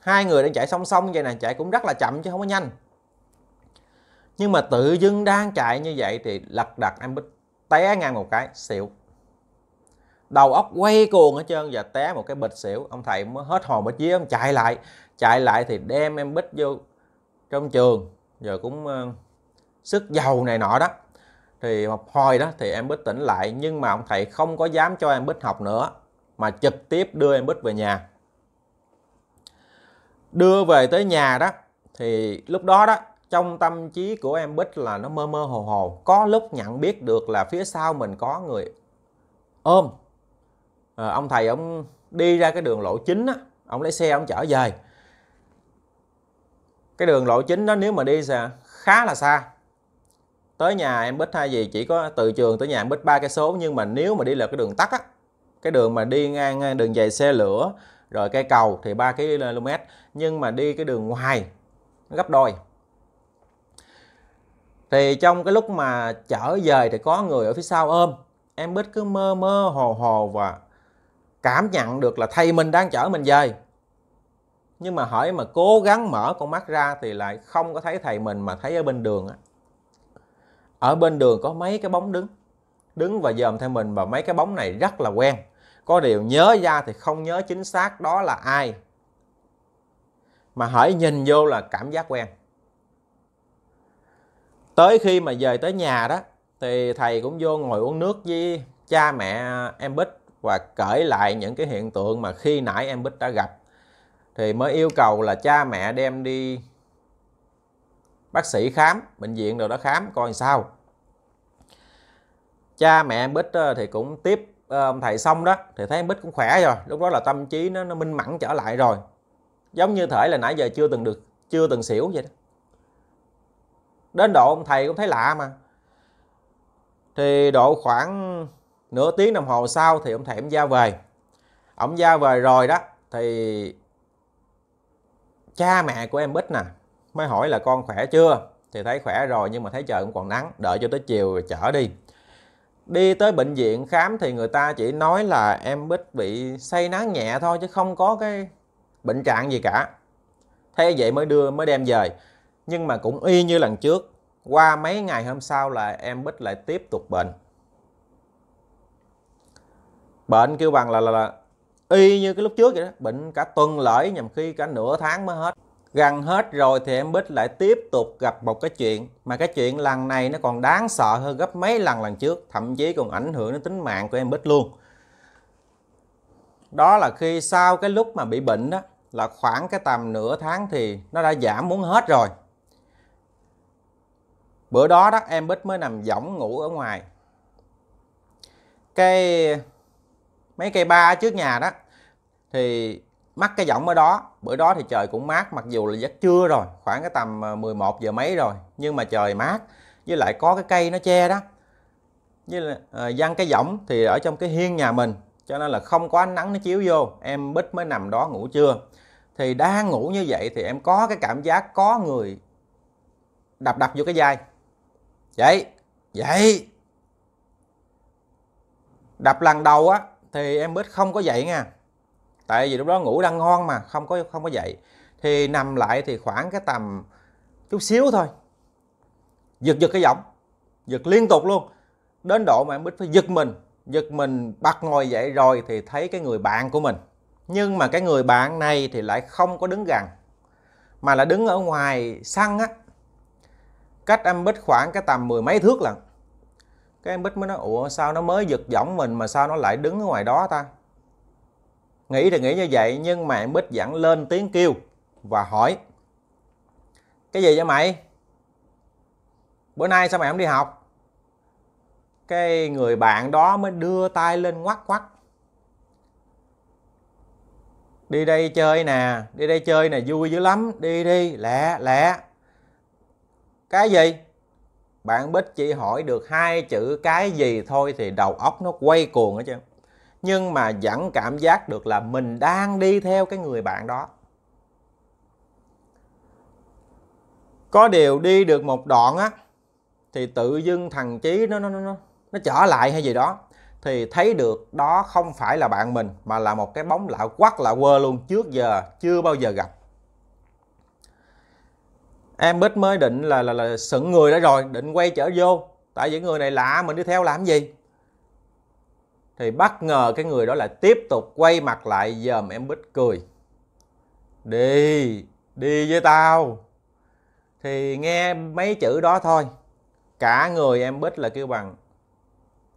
hai người đang chạy song song vậy nè chạy cũng rất là chậm chứ không có nhanh nhưng mà tự dưng đang chạy như vậy thì lật đật em bích té ngang một cái xỉu đầu óc quay cuồng hết trơn và té một cái bịch xỉu ông thầy mới hết hồn bịch dí ông chạy lại chạy lại thì đem em bích vô trong trường giờ cũng uh, sức giàu này nọ đó thì một hồi đó thì em bích tỉnh lại nhưng mà ông thầy không có dám cho em bích học nữa mà trực tiếp đưa em Bích về nhà đưa về tới nhà đó thì lúc đó đó trong tâm trí của em Bích là nó mơ mơ hồ hồ có lúc nhận biết được là phía sau mình có người ôm à, ông thầy ông đi ra cái đường lộ chính á ông lấy xe ông chở về cái đường lộ chính đó nếu mà đi xa, khá là xa tới nhà em Bích hay gì chỉ có từ trường tới nhà em Bích ba cái số nhưng mà nếu mà đi là cái đường tắt á cái đường mà đi ngang đường dài xe lửa rồi cây cầu thì 3 km nhưng mà đi cái đường ngoài nó gấp đôi thì trong cái lúc mà chở về thì có người ở phía sau ôm em bích cứ mơ mơ hồ hồ và cảm nhận được là thầy mình đang chở mình về nhưng mà hỏi mà cố gắng mở con mắt ra thì lại không có thấy thầy mình mà thấy ở bên đường á ở bên đường có mấy cái bóng đứng đứng và dòm theo mình và mấy cái bóng này rất là quen có điều nhớ ra thì không nhớ chính xác đó là ai mà hãy nhìn vô là cảm giác quen tới khi mà về tới nhà đó thì thầy cũng vô ngồi uống nước với cha mẹ em bích và kể lại những cái hiện tượng mà khi nãy em bích đã gặp thì mới yêu cầu là cha mẹ đem đi bác sĩ khám bệnh viện rồi đó khám coi sao cha mẹ em bích ờ, thì cũng tiếp Ờ, ông thầy xong đó thì thấy em bích cũng khỏe rồi lúc đó là tâm trí nó, nó minh mẫn trở lại rồi giống như thể là nãy giờ chưa từng được chưa từng xỉu vậy đó đến độ ông thầy cũng thấy lạ mà thì độ khoảng nửa tiếng đồng hồ sau thì ông thầy em ra về ông ra về rồi đó thì cha mẹ của em bích nè mới hỏi là con khỏe chưa thì thấy khỏe rồi nhưng mà thấy trời cũng còn nắng đợi cho tới chiều rồi chở đi đi tới bệnh viện khám thì người ta chỉ nói là em bích bị say nắng nhẹ thôi chứ không có cái bệnh trạng gì cả thế vậy mới đưa mới đem về nhưng mà cũng y như lần trước qua mấy ngày hôm sau là em bích lại tiếp tục bệnh bệnh kêu bằng là là, là y như cái lúc trước vậy đó bệnh cả tuần lễ nhằm khi cả nửa tháng mới hết gần hết rồi thì em Bích lại tiếp tục gặp một cái chuyện mà cái chuyện lần này nó còn đáng sợ hơn gấp mấy lần lần trước thậm chí còn ảnh hưởng đến tính mạng của em Bích luôn đó là khi sau cái lúc mà bị bệnh đó là khoảng cái tầm nửa tháng thì nó đã giảm muốn hết rồi bữa đó đó em Bích mới nằm võng ngủ ở ngoài cây mấy cây ba trước nhà đó thì mắc cái giọng ở đó bữa đó thì trời cũng mát mặc dù là giấc trưa rồi khoảng cái tầm 11 ờ, giờ mấy rồi nhưng mà trời mát với lại có cái cây nó che đó với là à, giăng cái giọng thì ở trong cái hiên nhà mình cho nên là không có ánh nắng nó chiếu vô em bích mới nằm đó ngủ trưa thì đang ngủ như vậy thì em có cái cảm giác có người đập đập vô cái vai dậy, dậy, đập lần đầu á thì em bích không có dậy nha tại vì lúc đó ngủ đang ngon mà không có không có dậy thì nằm lại thì khoảng cái tầm chút xíu thôi giật giật cái giọng giật liên tục luôn đến độ mà em bích phải giật mình giật mình bắt ngồi dậy rồi thì thấy cái người bạn của mình nhưng mà cái người bạn này thì lại không có đứng gần mà là đứng ở ngoài sân á cách em bích khoảng cái tầm mười mấy thước lần cái em bích mới nói ủa sao nó mới giật giọng mình mà sao nó lại đứng ở ngoài đó ta Nghĩ thì nghĩ như vậy nhưng mà em Bích vẫn lên tiếng kêu và hỏi Cái gì vậy mày? Bữa nay sao mày không đi học? Cái người bạn đó mới đưa tay lên ngoắc ngoắc Đi đây chơi nè, đi đây chơi nè vui dữ lắm, đi đi, lẹ lẹ Cái gì? Bạn Bích chỉ hỏi được hai chữ cái gì thôi thì đầu óc nó quay cuồng hết chứ nhưng mà vẫn cảm giác được là mình đang đi theo cái người bạn đó có điều đi được một đoạn á thì tự dưng thằng trí nó nó nó nó trở lại hay gì đó thì thấy được đó không phải là bạn mình mà là một cái bóng lạ quắc lạ quơ luôn trước giờ chưa bao giờ gặp em bích mới định là là là sững người đó rồi định quay trở vô tại những người này lạ mình đi theo làm gì thì bất ngờ cái người đó lại tiếp tục quay mặt lại dòm em bích cười đi đi với tao thì nghe mấy chữ đó thôi cả người em bích là kêu bằng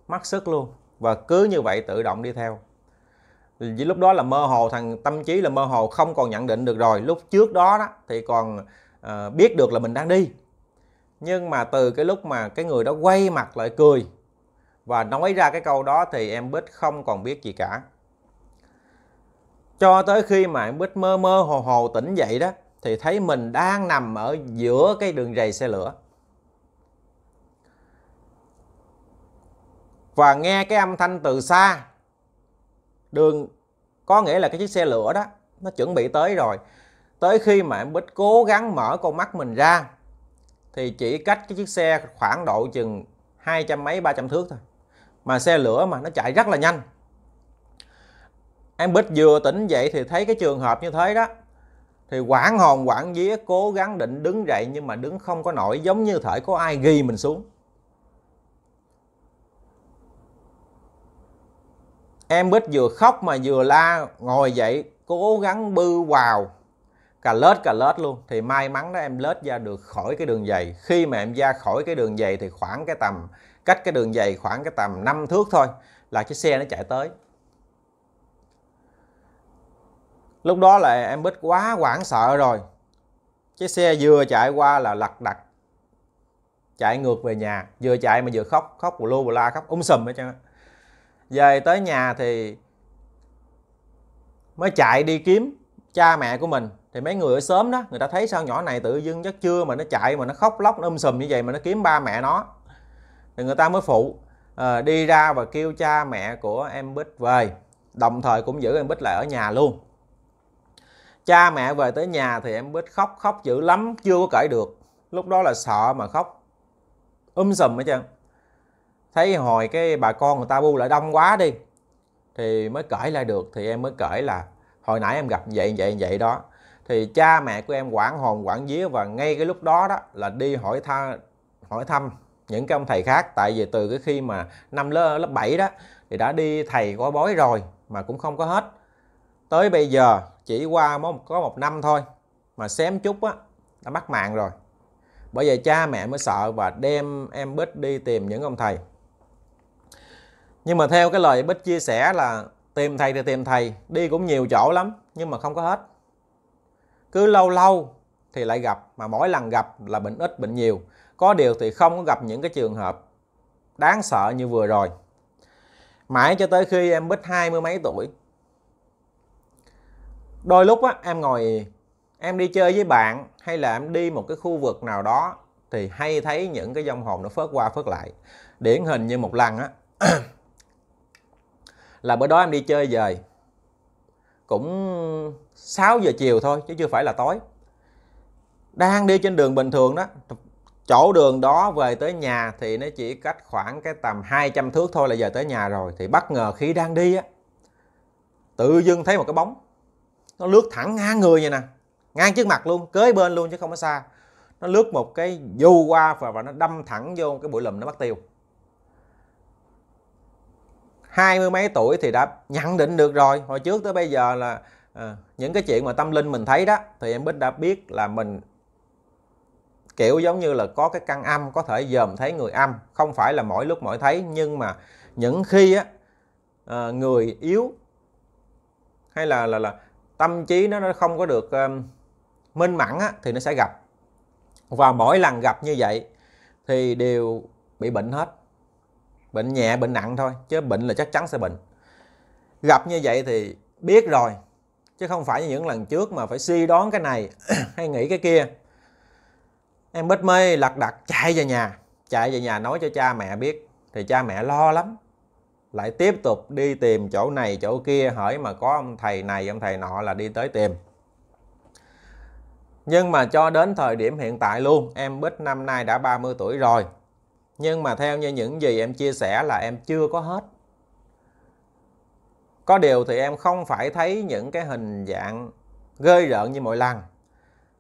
mất sức luôn và cứ như vậy tự động đi theo vì lúc đó là mơ hồ thằng tâm trí là mơ hồ không còn nhận định được rồi lúc trước đó, đó thì còn uh, biết được là mình đang đi nhưng mà từ cái lúc mà cái người đó quay mặt lại cười và nói ra cái câu đó thì em Bích không còn biết gì cả. Cho tới khi mà em Bích mơ mơ hồ hồ tỉnh dậy đó thì thấy mình đang nằm ở giữa cái đường rầy xe lửa. Và nghe cái âm thanh từ xa đường có nghĩa là cái chiếc xe lửa đó nó chuẩn bị tới rồi. Tới khi mà em Bích cố gắng mở con mắt mình ra thì chỉ cách cái chiếc xe khoảng độ chừng hai trăm mấy ba trăm thước thôi mà xe lửa mà nó chạy rất là nhanh em bích vừa tỉnh dậy thì thấy cái trường hợp như thế đó thì quảng hồn quảng vía cố gắng định đứng dậy nhưng mà đứng không có nổi giống như thể có ai ghi mình xuống em bích vừa khóc mà vừa la ngồi dậy cố gắng bư vào cà lết cà lết luôn thì may mắn đó em lết ra được khỏi cái đường dày khi mà em ra khỏi cái đường dày thì khoảng cái tầm cách cái đường dày khoảng cái tầm 5 thước thôi là chiếc xe nó chạy tới lúc đó là em bích quá hoảng sợ rồi chiếc xe vừa chạy qua là lật đặt chạy ngược về nhà vừa chạy mà vừa khóc khóc bù lu bù la khóc um sùm hết trơn về tới nhà thì mới chạy đi kiếm cha mẹ của mình thì mấy người ở sớm đó người ta thấy sao nhỏ này tự dưng giấc chưa mà nó chạy mà nó khóc lóc nó um sùm như vậy mà nó kiếm ba mẹ nó thì người ta mới phụ à, đi ra và kêu cha mẹ của em Bích về đồng thời cũng giữ em Bích lại ở nhà luôn cha mẹ về tới nhà thì em Bích khóc khóc dữ lắm chưa có cởi được lúc đó là sợ mà khóc um sùm hết trơn thấy hồi cái bà con người ta bu lại đông quá đi thì mới cởi lại được thì em mới cởi là hồi nãy em gặp vậy vậy vậy đó thì cha mẹ của em quản hồn quản vía và ngay cái lúc đó đó là đi hỏi tha hỏi thăm những cái ông thầy khác tại vì từ cái khi mà năm lớp, lớp 7 đó thì đã đi thầy gói bói rồi mà cũng không có hết tới bây giờ chỉ qua một, có một năm thôi mà xém chút á đã mắc mạng rồi bởi vậy cha mẹ mới sợ và đem em Bích đi tìm những ông thầy nhưng mà theo cái lời Bích chia sẻ là tìm thầy thì tìm thầy đi cũng nhiều chỗ lắm nhưng mà không có hết cứ lâu lâu thì lại gặp mà mỗi lần gặp là bệnh ít bệnh nhiều có điều thì không có gặp những cái trường hợp đáng sợ như vừa rồi mãi cho tới khi em bích hai mươi mấy tuổi đôi lúc á, em ngồi em đi chơi với bạn hay là em đi một cái khu vực nào đó thì hay thấy những cái dòng hồn nó phớt qua phớt lại điển hình như một lần á (clears throat) là bữa đó em đi chơi về cũng 6 giờ chiều thôi chứ chưa phải là tối đang đi trên đường bình thường đó chỗ đường đó về tới nhà thì nó chỉ cách khoảng cái tầm 200 thước thôi là giờ tới nhà rồi thì bất ngờ khi đang đi á tự dưng thấy một cái bóng nó lướt thẳng ngang người vậy nè ngang trước mặt luôn kế bên luôn chứ không có xa nó lướt một cái du qua và, và nó đâm thẳng vô cái bụi lùm nó bắt tiêu hai mươi mấy tuổi thì đã nhận định được rồi hồi trước tới bây giờ là à, những cái chuyện mà tâm linh mình thấy đó thì em bích đã biết là mình kiểu giống như là có cái căn âm có thể dòm thấy người âm không phải là mỗi lúc mỗi thấy nhưng mà những khi á ờ, người yếu hay là là là tâm trí nó nó không có được um, minh mẫn á, thì nó sẽ gặp và mỗi lần gặp như vậy thì đều bị bệnh hết bệnh nhẹ bệnh nặng thôi chứ bệnh là chắc chắn sẽ bệnh gặp như vậy thì biết rồi chứ không phải như những lần trước mà phải suy đoán cái này (clears throat) hay nghĩ cái kia em bết mê lật đật chạy về nhà chạy về nhà nói cho cha mẹ biết thì cha mẹ lo lắm lại tiếp tục đi tìm chỗ này chỗ kia hỏi mà có ông thầy này ông thầy nọ là đi tới tìm nhưng mà cho đến thời điểm hiện tại luôn em bích năm nay đã 30 tuổi rồi nhưng mà theo như những gì em chia sẻ là em chưa có hết có điều thì em không phải thấy những cái hình dạng gây rợn như mọi lần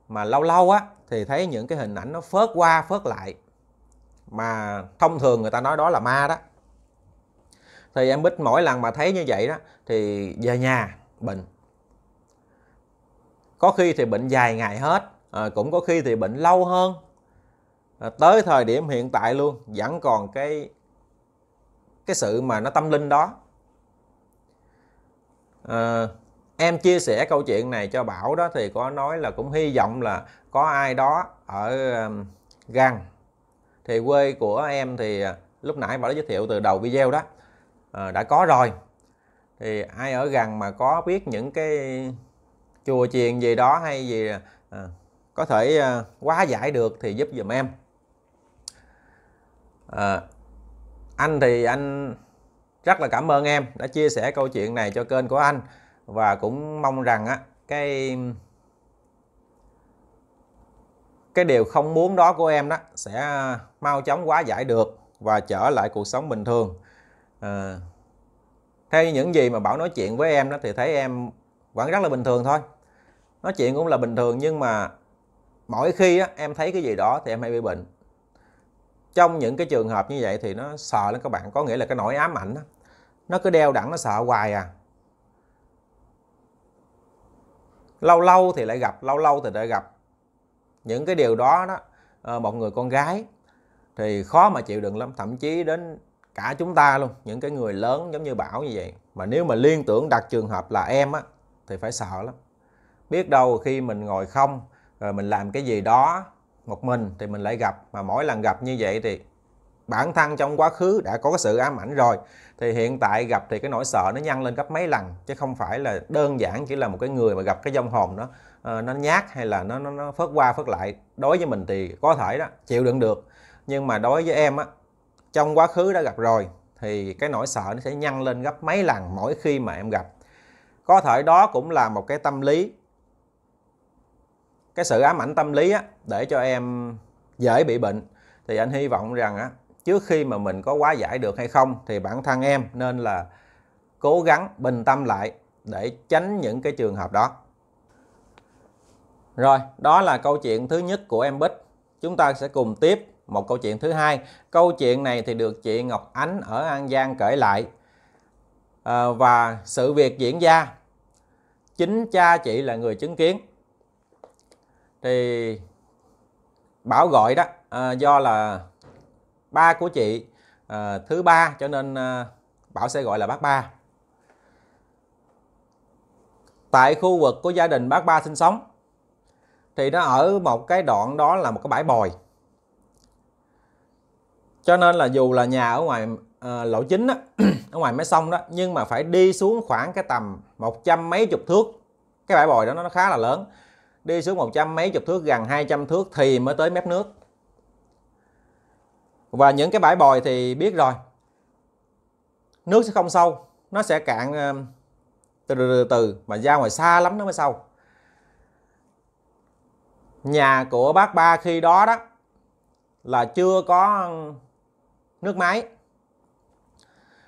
mà lâu lâu á thì thấy những cái hình ảnh nó phớt qua phớt lại mà thông thường người ta nói đó là ma đó thì em bích mỗi lần mà thấy như vậy đó thì về nhà bệnh có khi thì bệnh dài ngày hết à, cũng có khi thì bệnh lâu hơn à, tới thời điểm hiện tại luôn vẫn còn cái cái sự mà nó tâm linh đó à, em chia sẻ câu chuyện này cho bảo đó thì có nói là cũng hy vọng là có ai đó ở gan thì quê của em thì à, lúc nãy bảo đã giới thiệu từ đầu video đó à, đã có rồi thì ai ở gần mà có biết những cái chùa chiền gì đó hay gì à, có thể à, quá giải được thì giúp dùm em anh thì anh rất là cảm ơn em đã chia sẻ câu chuyện này cho kênh của anh và cũng mong rằng á cái cái điều không muốn đó của em đó sẽ mau chóng quá giải được và trở lại cuộc sống bình thường à, theo những gì mà bảo nói chuyện với em đó thì thấy em vẫn rất là bình thường thôi nói chuyện cũng là bình thường nhưng mà mỗi khi á, em thấy cái gì đó thì em hay bị bệnh trong những cái trường hợp như vậy thì nó sợ lên các bạn có nghĩa là cái nỗi ám ảnh đó. nó cứ đeo đẳng nó sợ hoài à lâu lâu thì lại gặp lâu lâu thì lại gặp những cái điều đó đó ờ, một người con gái thì khó mà chịu đựng lắm thậm chí đến cả chúng ta luôn những cái người lớn giống như bảo như vậy mà nếu mà liên tưởng đặt trường hợp là em á thì phải sợ lắm biết đâu khi mình ngồi không rồi mình làm cái gì đó một mình thì mình lại gặp mà mỗi lần gặp như vậy thì bản thân trong quá khứ đã có cái sự ám ảnh rồi thì hiện tại gặp thì cái nỗi sợ nó nhăn lên gấp mấy lần chứ không phải là đơn giản chỉ là một cái người mà gặp cái dông hồn đó uh, nó nhát hay là nó, nó nó phớt qua phớt lại đối với mình thì có thể đó chịu đựng được nhưng mà đối với em á trong quá khứ đã gặp rồi thì cái nỗi sợ nó sẽ nhăn lên gấp mấy lần mỗi khi mà em gặp có thể đó cũng là một cái tâm lý cái sự ám ảnh tâm lý á, để cho em dễ bị bệnh thì anh hy vọng rằng á, trước khi mà mình có quá giải được hay không thì bản thân em nên là cố gắng bình tâm lại để tránh những cái trường hợp đó rồi đó là câu chuyện thứ nhất của em Bích chúng ta sẽ cùng tiếp một câu chuyện thứ hai câu chuyện này thì được chị Ngọc Ánh ở An Giang kể lại à, và sự việc diễn ra chính cha chị là người chứng kiến thì bảo gọi đó à, do là ba của chị à, thứ ba cho nên à, Bảo sẽ gọi là bác ba. Tại khu vực của gia đình bác ba sinh sống thì nó ở một cái đoạn đó là một cái bãi bồi. Cho nên là dù là nhà ở ngoài à, lộ chính đó, (clears throat) ở ngoài mé sông đó nhưng mà phải đi xuống khoảng cái tầm một trăm mấy chục thước. Cái bãi bồi đó nó khá là lớn. Đi xuống một trăm mấy chục thước gần 200 thước thì mới tới mép nước và những cái bãi bồi thì biết rồi nước sẽ không sâu nó sẽ cạn ờ, từ từ từ mà ra ngoài xa lắm nó mới sâu nhà của bác ba khi đó đó là chưa có nước máy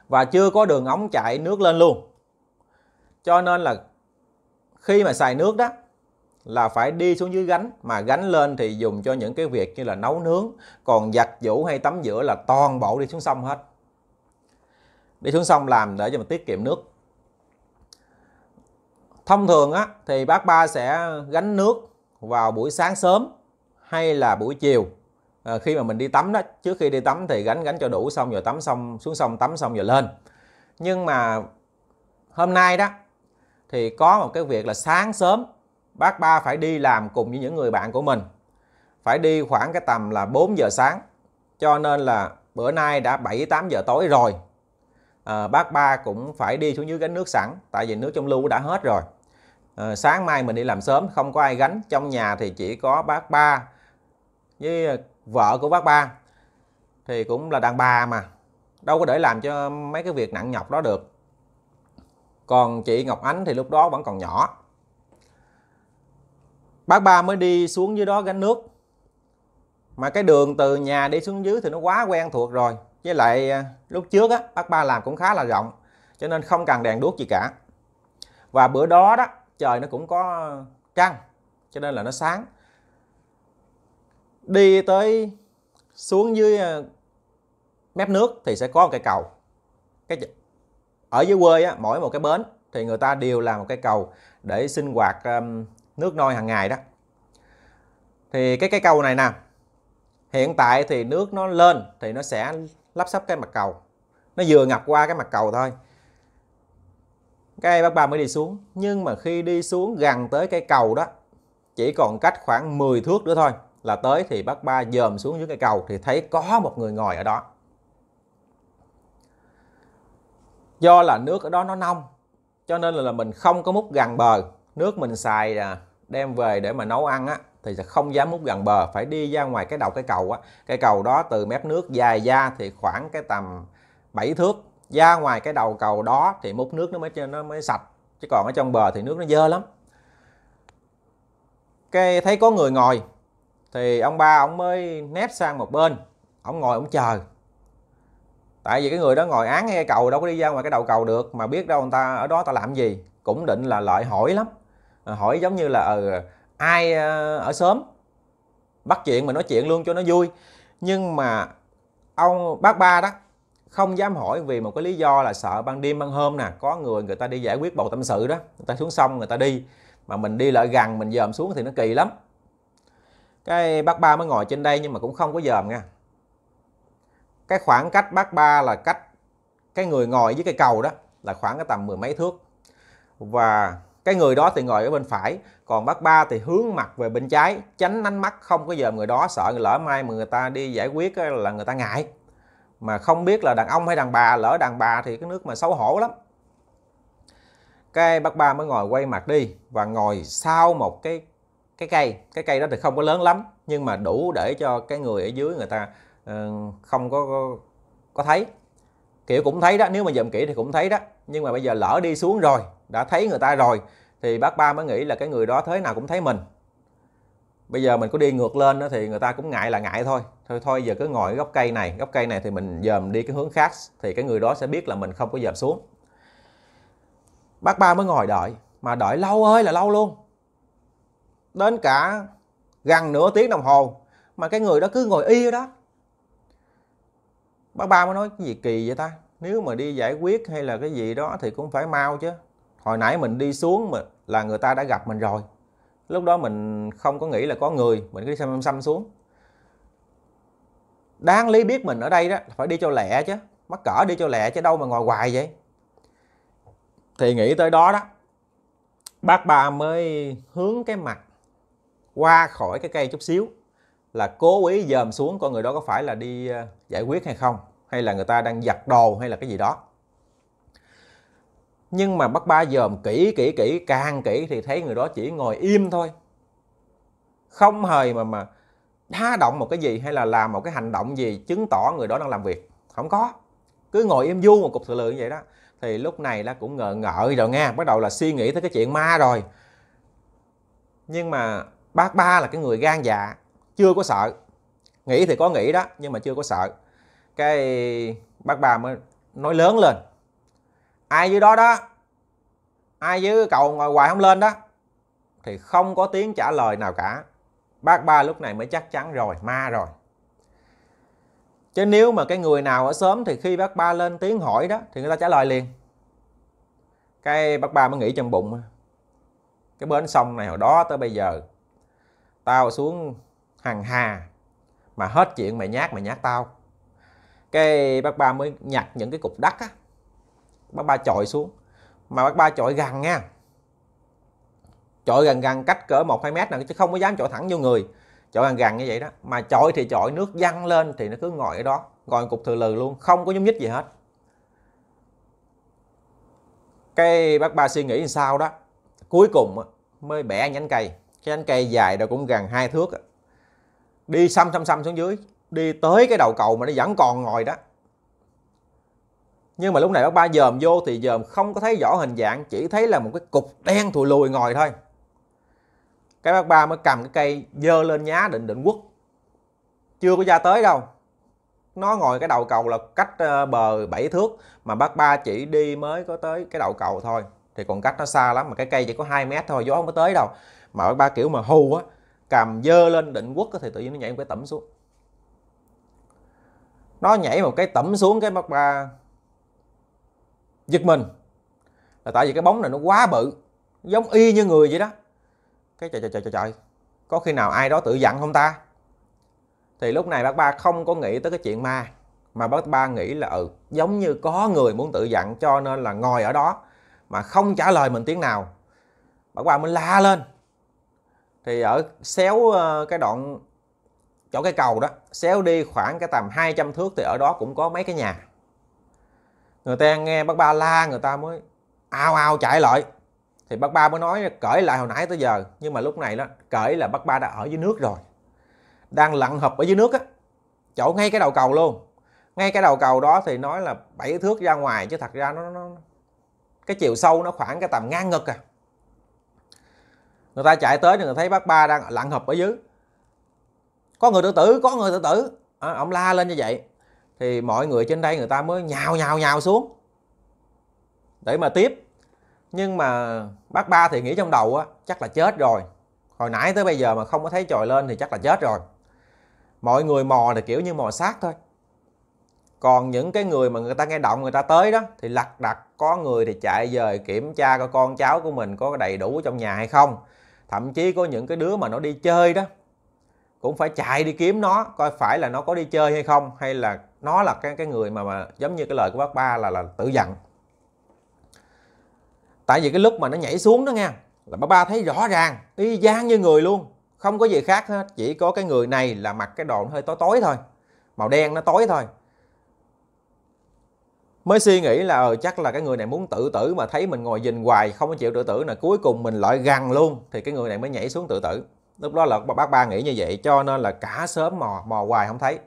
và chưa có đường ống chạy nước lên luôn cho nên là khi mà xài nước đó là phải đi xuống dưới gánh mà gánh lên thì dùng cho những cái việc như là nấu nướng còn giặt giũ hay tắm rửa là toàn bộ đi xuống sông hết đi xuống sông làm để cho mình tiết kiệm nước thông thường á thì bác ba sẽ gánh nước vào buổi sáng sớm hay là buổi chiều à, khi mà mình đi tắm đó trước khi đi tắm thì gánh gánh cho đủ xong rồi tắm xong xuống sông tắm xong rồi lên nhưng mà hôm nay đó thì có một cái việc là sáng sớm bác ba phải đi làm cùng với những người bạn của mình phải đi khoảng cái tầm là 4 giờ sáng cho nên là bữa nay đã 7 8 giờ tối rồi à, bác ba cũng phải đi xuống dưới gánh nước sẵn tại vì nước trong lưu đã hết rồi à, sáng mai mình đi làm sớm không có ai gánh trong nhà thì chỉ có bác ba với vợ của bác ba thì cũng là đàn bà mà đâu có để làm cho mấy cái việc nặng nhọc đó được còn chị Ngọc Ánh thì lúc đó vẫn còn nhỏ bác ba mới đi xuống dưới đó gánh nước mà cái đường từ nhà đi xuống dưới thì nó quá quen thuộc rồi với lại à, lúc trước á bác ba làm cũng khá là rộng cho nên không cần đèn đuốc gì cả và bữa đó đó trời nó cũng có trăng cho nên là nó sáng đi tới xuống dưới à, mép nước thì sẽ có một cái cầu cái ở dưới quê á, mỗi một cái bến thì người ta đều làm một cái cầu để sinh hoạt nước nôi hàng ngày đó thì cái cái cầu này nè hiện tại thì nước nó lên thì nó sẽ lắp sắp cái mặt cầu nó vừa ngập qua cái mặt cầu thôi cái bác ba mới đi xuống nhưng mà khi đi xuống gần tới cái cầu đó chỉ còn cách khoảng 10 thước nữa thôi là tới thì bác ba dòm xuống dưới cái cầu thì thấy có một người ngồi ở đó do là nước ở đó nó nông cho nên là mình không có múc gần bờ nước mình xài à, đem về để mà nấu ăn á thì sẽ không dám mút gần bờ phải đi ra ngoài cái đầu cái cầu á cái cầu đó từ mép nước dài ra thì khoảng cái tầm 7 thước ra ngoài cái đầu cầu đó thì mút nước nó mới nó mới sạch chứ còn ở trong bờ thì nước nó dơ lắm cái thấy có người ngồi thì ông ba ông mới nép sang một bên ông ngồi ông chờ tại vì cái người đó ngồi án ngay cầu đâu có đi ra ngoài cái đầu cầu được mà biết đâu người ta ở đó ta làm gì cũng định là lợi hỏi lắm Ờ, hỏi giống như là ờ ai ờ, ở sớm bắt chuyện mà nói chuyện luôn cho nó vui nhưng mà ông bác ba đó không dám hỏi vì một cái lý do là sợ ban đêm ban hôm nè có người người ta đi giải quyết bầu tâm sự đó người ta xuống sông người ta đi mà mình đi lại gần mình dòm xuống thì nó kỳ lắm cái bác ba mới ngồi trên đây nhưng mà cũng không có dòm nha cái khoảng cách bác ba là cách cái người ngồi với cây cầu đó là khoảng cái tầm mười mấy thước và cái người đó thì ngồi ở bên phải còn bác ba thì hướng mặt về bên trái tránh ánh mắt không có giờ người đó sợ lỡ mai mà người ta đi giải quyết là người ta ngại mà không biết là đàn ông hay đàn bà lỡ đàn bà thì cái nước mà xấu hổ lắm cái bác ba mới ngồi quay mặt đi và ngồi sau một cái cái cây cái cây đó thì không có lớn lắm nhưng mà đủ để cho cái người ở dưới người ta ờ, không có có thấy kiểu cũng thấy đó nếu mà dòm kỹ thì cũng thấy đó nhưng mà bây giờ lỡ đi xuống rồi đã thấy người ta rồi thì bác ba mới nghĩ là cái người đó thế nào cũng thấy mình bây giờ mình có đi ngược lên đó thì người ta cũng ngại là ngại thôi thôi thôi giờ cứ ngồi góc cây này góc cây này thì mình dòm đi cái hướng khác thì cái người đó sẽ biết là mình không có dòm xuống bác ba mới ngồi đợi mà đợi lâu ơi là lâu luôn đến cả gần nửa tiếng đồng hồ mà cái người đó cứ ngồi y ở đó bác ba mới nói cái gì kỳ vậy ta nếu mà đi giải quyết hay là cái gì đó thì cũng phải mau chứ hồi nãy mình đi xuống mà là người ta đã gặp mình rồi lúc đó mình không có nghĩ là có người mình cứ đi xăm xăm xuống đáng lý biết mình ở đây đó phải đi cho lẹ chứ mắc cỡ đi cho lẹ chứ đâu mà ngồi hoài vậy thì nghĩ tới đó đó bác ba mới hướng cái mặt qua khỏi cái cây chút xíu là cố ý dòm xuống coi người đó có phải là đi ờ, giải quyết hay không hay là người ta đang giặt đồ hay là cái gì đó nhưng mà bác ba dòm kỹ kỹ kỹ càng kỹ thì thấy người đó chỉ ngồi im thôi không hề mà mà đá động một cái gì hay là làm một cái hành động gì chứng tỏ người đó đang làm việc không có cứ ngồi im du một cục sự lượng như vậy đó thì lúc này là cũng ngờ ngợi rồi nghe bắt đầu là suy nghĩ tới cái chuyện ma rồi nhưng mà bác ba là cái người gan dạ chưa có sợ nghĩ thì có nghĩ đó nhưng mà chưa có sợ cái bác ba mới nói lớn lên ai dưới đó đó ai dưới cầu ngồi hoài không lên đó thì không có tiếng trả lời nào cả bác ba lúc này mới chắc chắn rồi ma rồi chứ nếu mà cái người nào ở sớm thì khi bác ba lên tiếng hỏi đó thì người ta trả lời liền cái bác ba mới nghĩ trong bụng cái bến sông này hồi đó tới bây giờ tao xuống hàng hà mà hết chuyện mày nhát mày nhát tao cái bác ba mới nhặt những cái cục đất á bác ba chọi xuống mà bác ba chọi gần nha chọi gần gần cách cỡ một hai mét nào chứ không có dám chọi thẳng vô người chọi gần gần như vậy đó mà chọi thì chọi nước văng lên thì nó cứ ngồi ở đó ngồi cục thừa lừ luôn không có nhúm nhích gì hết cái bác ba suy nghĩ làm sao đó cuối cùng mới bẻ nhánh cây cái nhánh cây dài đâu cũng gần hai thước đi xăm xăm xăm xuống dưới đi tới cái đầu cầu mà nó vẫn còn ngồi đó nhưng mà lúc này bác ba dòm vô thì dòm không có thấy rõ hình dạng chỉ thấy là một cái cục đen thùi lùi ngồi thôi cái bác ba mới cầm cái cây dơ lên nhá định định quất chưa có ra tới đâu nó ngồi cái đầu cầu là cách ờ, bờ 7 thước mà bác ba chỉ đi mới có tới cái đầu cầu thôi thì còn cách nó xa lắm mà cái cây chỉ có 2 mét thôi gió không có tới đâu mà bác ba kiểu mà hù á cầm dơ lên định quất thì tự nhiên nó nhảy một cái tẩm xuống nó nhảy một cái tẩm xuống cái bác ba giật mình là tại vì cái bóng này nó quá bự giống y như người vậy đó cái trời trời trời trời có khi nào ai đó tự dặn không ta thì lúc này bác ba không có nghĩ tới cái chuyện ma mà bác ba nghĩ là ừ giống như có người muốn tự dặn cho nên là ngồi ở đó mà không trả lời mình tiếng nào bác ba mới la lên thì ở xéo ờ, cái đoạn chỗ cái cầu đó xéo đi khoảng cái tầm 200 thước thì ở đó cũng có mấy cái nhà người ta nghe bác ba la người ta mới ao ao chạy lại thì bác ba mới nói cởi lại hồi nãy tới giờ nhưng mà lúc này đó cởi là bác ba đã ở dưới nước rồi đang lặn hợp ở dưới nước á chỗ ngay cái đầu cầu luôn ngay cái đầu cầu đó thì nói là bảy thước ra ngoài chứ thật ra nó, nó cái chiều sâu nó khoảng cái tầm ngang ngực à người ta chạy tới thì người thấy bác ba đang lặn hợp ở dưới có người tự tử có người tự tử à, ông la lên như vậy thì mọi người trên đây người ta mới nhào nhào nhào xuống để mà tiếp nhưng mà bác ba thì nghĩ trong đầu á chắc là chết rồi hồi nãy tới bây giờ mà không có thấy trồi lên thì chắc là chết rồi mọi người mò thì kiểu như mò xác thôi còn những cái người mà người ta nghe động người ta tới đó thì lặt đặt có người thì chạy về kiểm tra coi con cháu của mình có đầy đủ trong nhà hay không thậm chí có những cái đứa mà nó đi chơi đó cũng phải chạy đi kiếm nó coi phải là nó có đi chơi hay không hay là nó là cái cái người mà, mà giống như cái lời của bác ba là là tự giận tại vì cái lúc mà nó nhảy xuống đó nghe là bác ba thấy rõ ràng y gian như người luôn không có gì khác hết chỉ có cái người này là mặc cái đồ hơi tối tối thôi màu đen nó tối thôi mới suy nghĩ là ừ, chắc là cái người này muốn tự tử mà thấy mình ngồi dình hoài không có chịu tự tử là cuối cùng mình lại gằn luôn thì cái người này mới nhảy xuống tự tử lúc đó là bác ba nghĩ như vậy cho nên là cả sớm mò mò hoài không thấy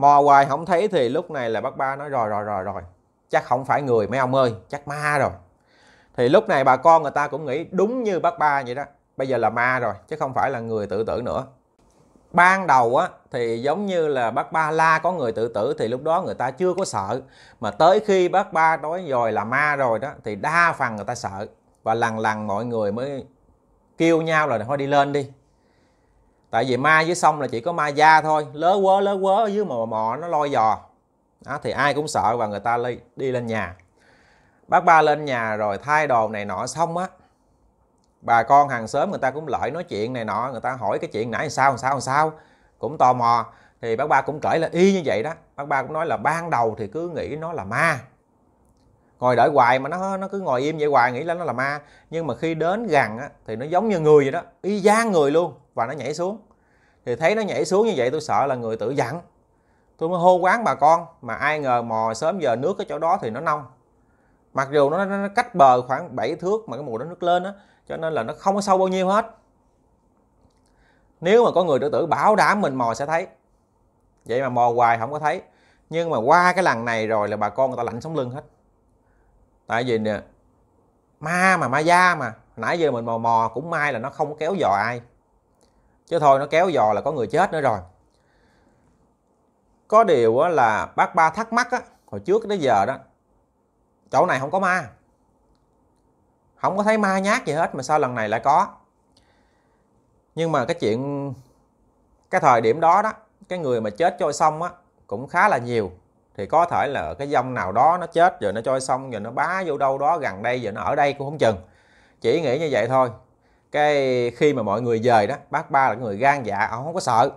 mò hoài không thấy thì lúc này là bác ba nói rồi rồi rồi rồi chắc không phải người mấy ông ơi chắc ma rồi thì lúc này bà con người ta cũng nghĩ đúng như bác ba vậy đó bây giờ là ma rồi chứ không phải là người tự tử nữa ban đầu á thì giống như là bác ba la có người tự tử thì lúc đó người ta chưa có sợ mà tới khi bác ba nói rồi là ma rồi đó thì đa phần người ta sợ và lần lần mọi người mới kêu nhau là thôi đi lên đi tại vì ma dưới sông là chỉ có ma da thôi lớ quớ lớ quớ ở dưới mò mò nó lôi giò đó, thì ai cũng sợ và người ta đi, đi lên nhà bác ba lên nhà rồi thay đồ này nọ xong á bà con hàng xóm người ta cũng lợi nói chuyện này nọ người ta hỏi cái chuyện nãy sao sao sao cũng tò mò thì bác ba cũng kể là y như vậy đó bác ba cũng nói là ban đầu thì cứ nghĩ nó là ma ngồi đợi hoài mà nó nó cứ ngồi im vậy hoài nghĩ là nó là ma nhưng mà khi đến gần á, thì nó giống như người vậy đó y gian người luôn và nó nhảy xuống thì thấy nó nhảy xuống như vậy tôi sợ là người tự giận tôi mới hô quán bà con mà ai ngờ mò sớm giờ nước ở chỗ đó thì nó nông mặc dù nó, nó cách bờ khoảng 7 thước mà cái mùa đó nước lên á cho nên là nó không có sâu bao nhiêu hết nếu mà có người tự tử bảo đảm mình mò sẽ thấy vậy mà mò hoài không có thấy nhưng mà qua cái lần này rồi là bà con người ta lạnh sống lưng hết tại vì nè ma mà ma da mà nãy giờ mình mò mò cũng may là nó không kéo dò ai chứ thôi nó kéo dò là có người chết nữa rồi có điều là bác ba thắc mắc á, hồi trước tới giờ đó chỗ này không có ma không có thấy ma nhát gì hết mà sao lần này lại có nhưng mà cái chuyện cái thời điểm đó đó cái người mà chết trôi sông á cũng khá là nhiều thì có thể là cái dông nào đó nó chết rồi nó trôi xong rồi nó bá vô đâu đó gần đây rồi nó ở đây cũng không chừng chỉ nghĩ như vậy thôi cái khi mà mọi người dời đó bác ba là người gan dạ ông không có sợ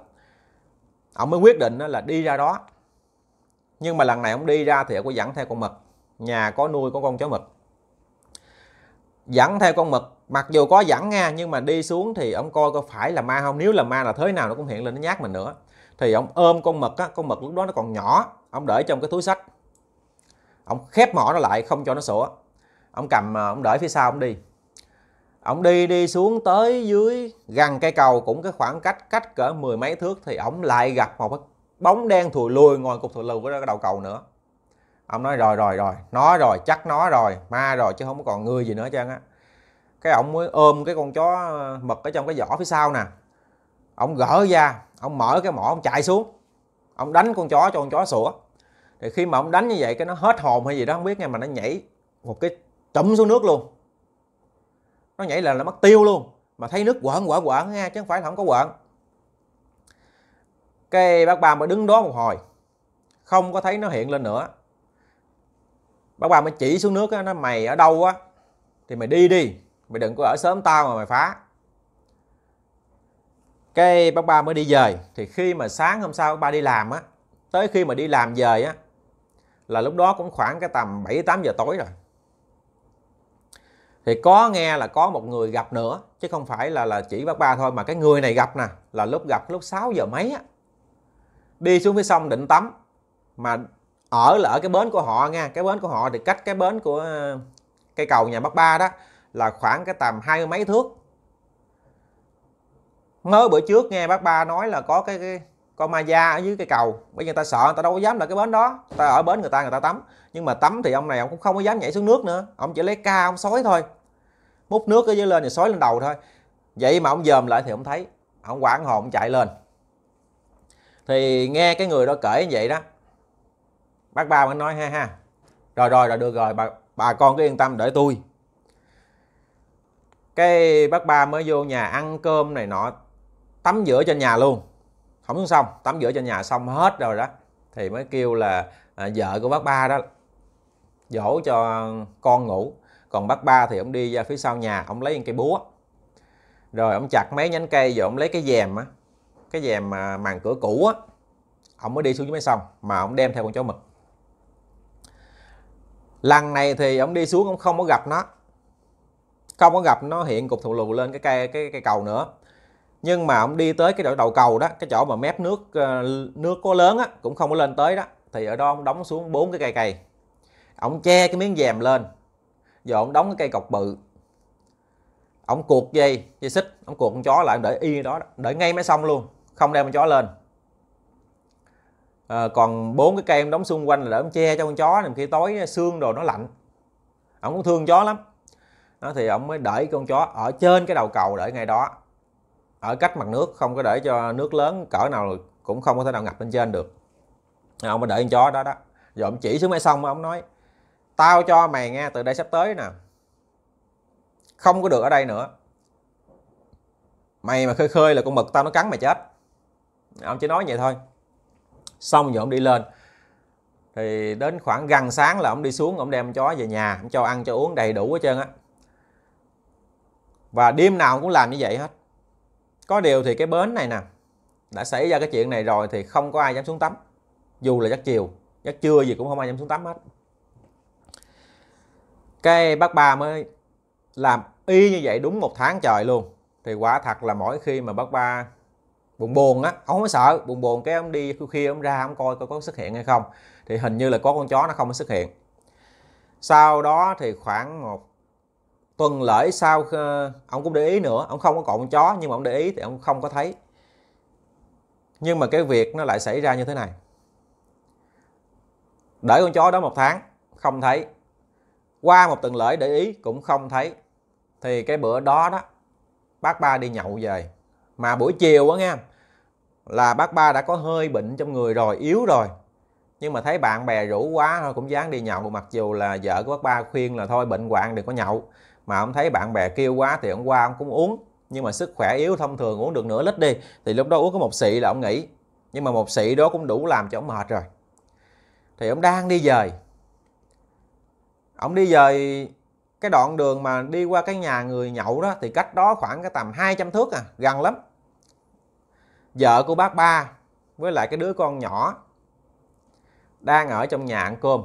ông mới quyết định đó là đi ra đó nhưng mà lần này ông đi ra thì ông có dẫn theo con mực nhà có nuôi có con chó mực dẫn theo con mực mặc dù có dẫn nha nhưng mà đi xuống thì ông coi có phải là ma không nếu là ma là thế nào nó cũng hiện lên nó nhát mình nữa thì ông ôm con mực á con mực lúc đó nó còn nhỏ ông để trong cái túi sách ông khép mỏ nó lại không cho nó sủa ông cầm à, ông để phía sau ông đi ông đi đi xuống tới dưới gần cây cầu cũng cái khoảng cách cách cỡ mười mấy thước thì ông lại gặp một cái bóng đen thùi lùi ngồi cục thùi lùi của cái đầu cầu nữa ông nói rồi rồi rồi nó rồi chắc nó rồi ma rồi chứ không còn người gì nữa chứ á cái ông mới ôm cái con chó à, mật ở trong cái vỏ phía sau nè ông gỡ ra ông mở cái mỏ ông chạy xuống ông đánh con chó cho con chó sủa thì khi mà ông đánh như vậy cái nó hết hồn hay gì đó không biết nghe mà nó nhảy một cái chụm xuống nước luôn nó nhảy là nó mất tiêu luôn mà thấy nước quẩn quẩn quẩn nghe chứ không phải là không có quẩn cái bác ba mới đứng đó một hồi không có thấy nó hiện lên nữa bác ba mới chỉ xuống nước nó mày ở đâu á thì mày đi đi mày đừng có ở sớm tao mà mày phá cái bác ba mới đi về thì khi mà sáng hôm sau bác ba đi làm á tới khi mà đi làm về á là lúc đó cũng khoảng cái tầm 7 8 giờ tối rồi thì có nghe là có một người gặp nữa chứ không phải là là chỉ bác ba thôi mà cái người này gặp nè là lúc gặp lúc 6 giờ mấy á đi xuống phía sông định tắm mà ở là ở cái bến của họ nha cái bến của họ thì cách cái bến của ờ, cây cầu nhà bác ba đó là khoảng cái tầm hai mấy thước mới bữa trước nghe bác ba nói là có cái, cái con ma da ở dưới cây cầu bây giờ người ta sợ người ta đâu có dám là cái bến đó người ta ở bến người ta người ta tắm nhưng mà tắm thì ông này ông cũng không có dám nhảy xuống nước nữa ông chỉ lấy ca ông sói thôi múc nước ở dưới lên thì sói lên đầu thôi vậy mà ông dòm lại thì ông thấy ông quảng hồn chạy lên thì nghe cái người đó kể như vậy đó bác ba mới nói ha ha rồi rồi rồi được rồi bà bà con cứ yên tâm đợi tôi cái bác ba mới vô nhà ăn cơm này nọ tắm rửa trên nhà luôn không xuống xong tắm rửa cho nhà xong hết rồi đó thì mới kêu là à, vợ của bác ba đó dỗ cho con ngủ còn bác ba thì ông đi ra phía sau nhà ông lấy cây búa rồi ông chặt mấy nhánh cây rồi ông lấy cái dèm á cái dèm mà màn cửa cũ á ông mới đi xuống dưới mấy sông mà ông đem theo con chó mực lần này thì ông đi xuống ông không có gặp nó không có gặp nó hiện cục thù lù lên cái cây cái cây cầu nữa nhưng mà ông đi tới cái chỗ đầu cầu đó cái chỗ mà mép nước ờ, nước có lớn á cũng không có lên tới đó thì ở đó ông đóng xuống bốn cái cây cày ông che cái miếng dèm lên rồi ông đóng cái cây cọc bự ông cuột dây dây xích ông cuột con chó lại để y đó để ngay mới xong luôn không đem con chó lên à, còn bốn cái cây em đóng xung quanh là để ông che cho con chó này khi tối xương đồ nó lạnh ông cũng thương chó lắm đó, thì ông mới để con chó ở trên cái đầu cầu để ngay đó ở cách mặt nước không có để cho nước lớn cỡ nào cũng không có thể nào ngập lên trên được ông mà đợi con chó đó đó rồi ông chỉ xuống mấy sông ông nói tao cho mày nghe từ đây sắp tới nè không có được ở đây nữa mày mà khơi khơi là con mực tao nó cắn mày chết ông chỉ nói vậy thôi xong rồi ông đi lên thì đến khoảng gần sáng là ông đi xuống ông đem chó về nhà ông cho ăn cho uống đầy đủ hết trơn á và đêm nào cũng làm như vậy hết có điều thì cái bến này nè đã xảy ra cái chuyện này rồi thì không có ai dám xuống tắm dù là giấc chiều giấc trưa gì cũng không ai dám xuống tắm hết cái bác ba mới làm y như vậy đúng một tháng trời luôn thì quả thật là mỗi khi mà bác ba buồn buồn á ông mới sợ buồn buồn cái ông đi khi khi ông ra ông coi coi có xuất hiện hay không thì hình như là có con chó nó không có xuất hiện sau đó thì khoảng một tuần lễ sau ờ, ông cũng để ý nữa ông không có còn con chó nhưng mà ông để ý thì ông không có thấy nhưng mà cái việc nó lại xảy ra như thế này để con chó đó một tháng không thấy qua một tuần lễ để ý cũng không thấy thì cái bữa đó đó bác ba đi nhậu về mà buổi chiều á nghe là bác ba đã có hơi bệnh trong người rồi yếu rồi nhưng mà thấy bạn bè rủ quá thôi cũng dán đi nhậu mặc dù là vợ của bác ba khuyên là thôi bệnh hoạn đừng có nhậu mà ông thấy bạn bè kêu quá thì ông qua ông cũng uống nhưng mà sức khỏe yếu thông thường uống được nửa lít đi thì lúc đó uống có một xị là ông nghỉ nhưng mà một xị đó cũng đủ làm cho ông mệt rồi thì ông đang đi dời ông đi dời cái đoạn đường mà đi qua cái nhà người nhậu đó thì cách đó khoảng cái tầm 200 thước à gần lắm vợ của bác ba với lại cái đứa con nhỏ đang ở trong nhà ăn cơm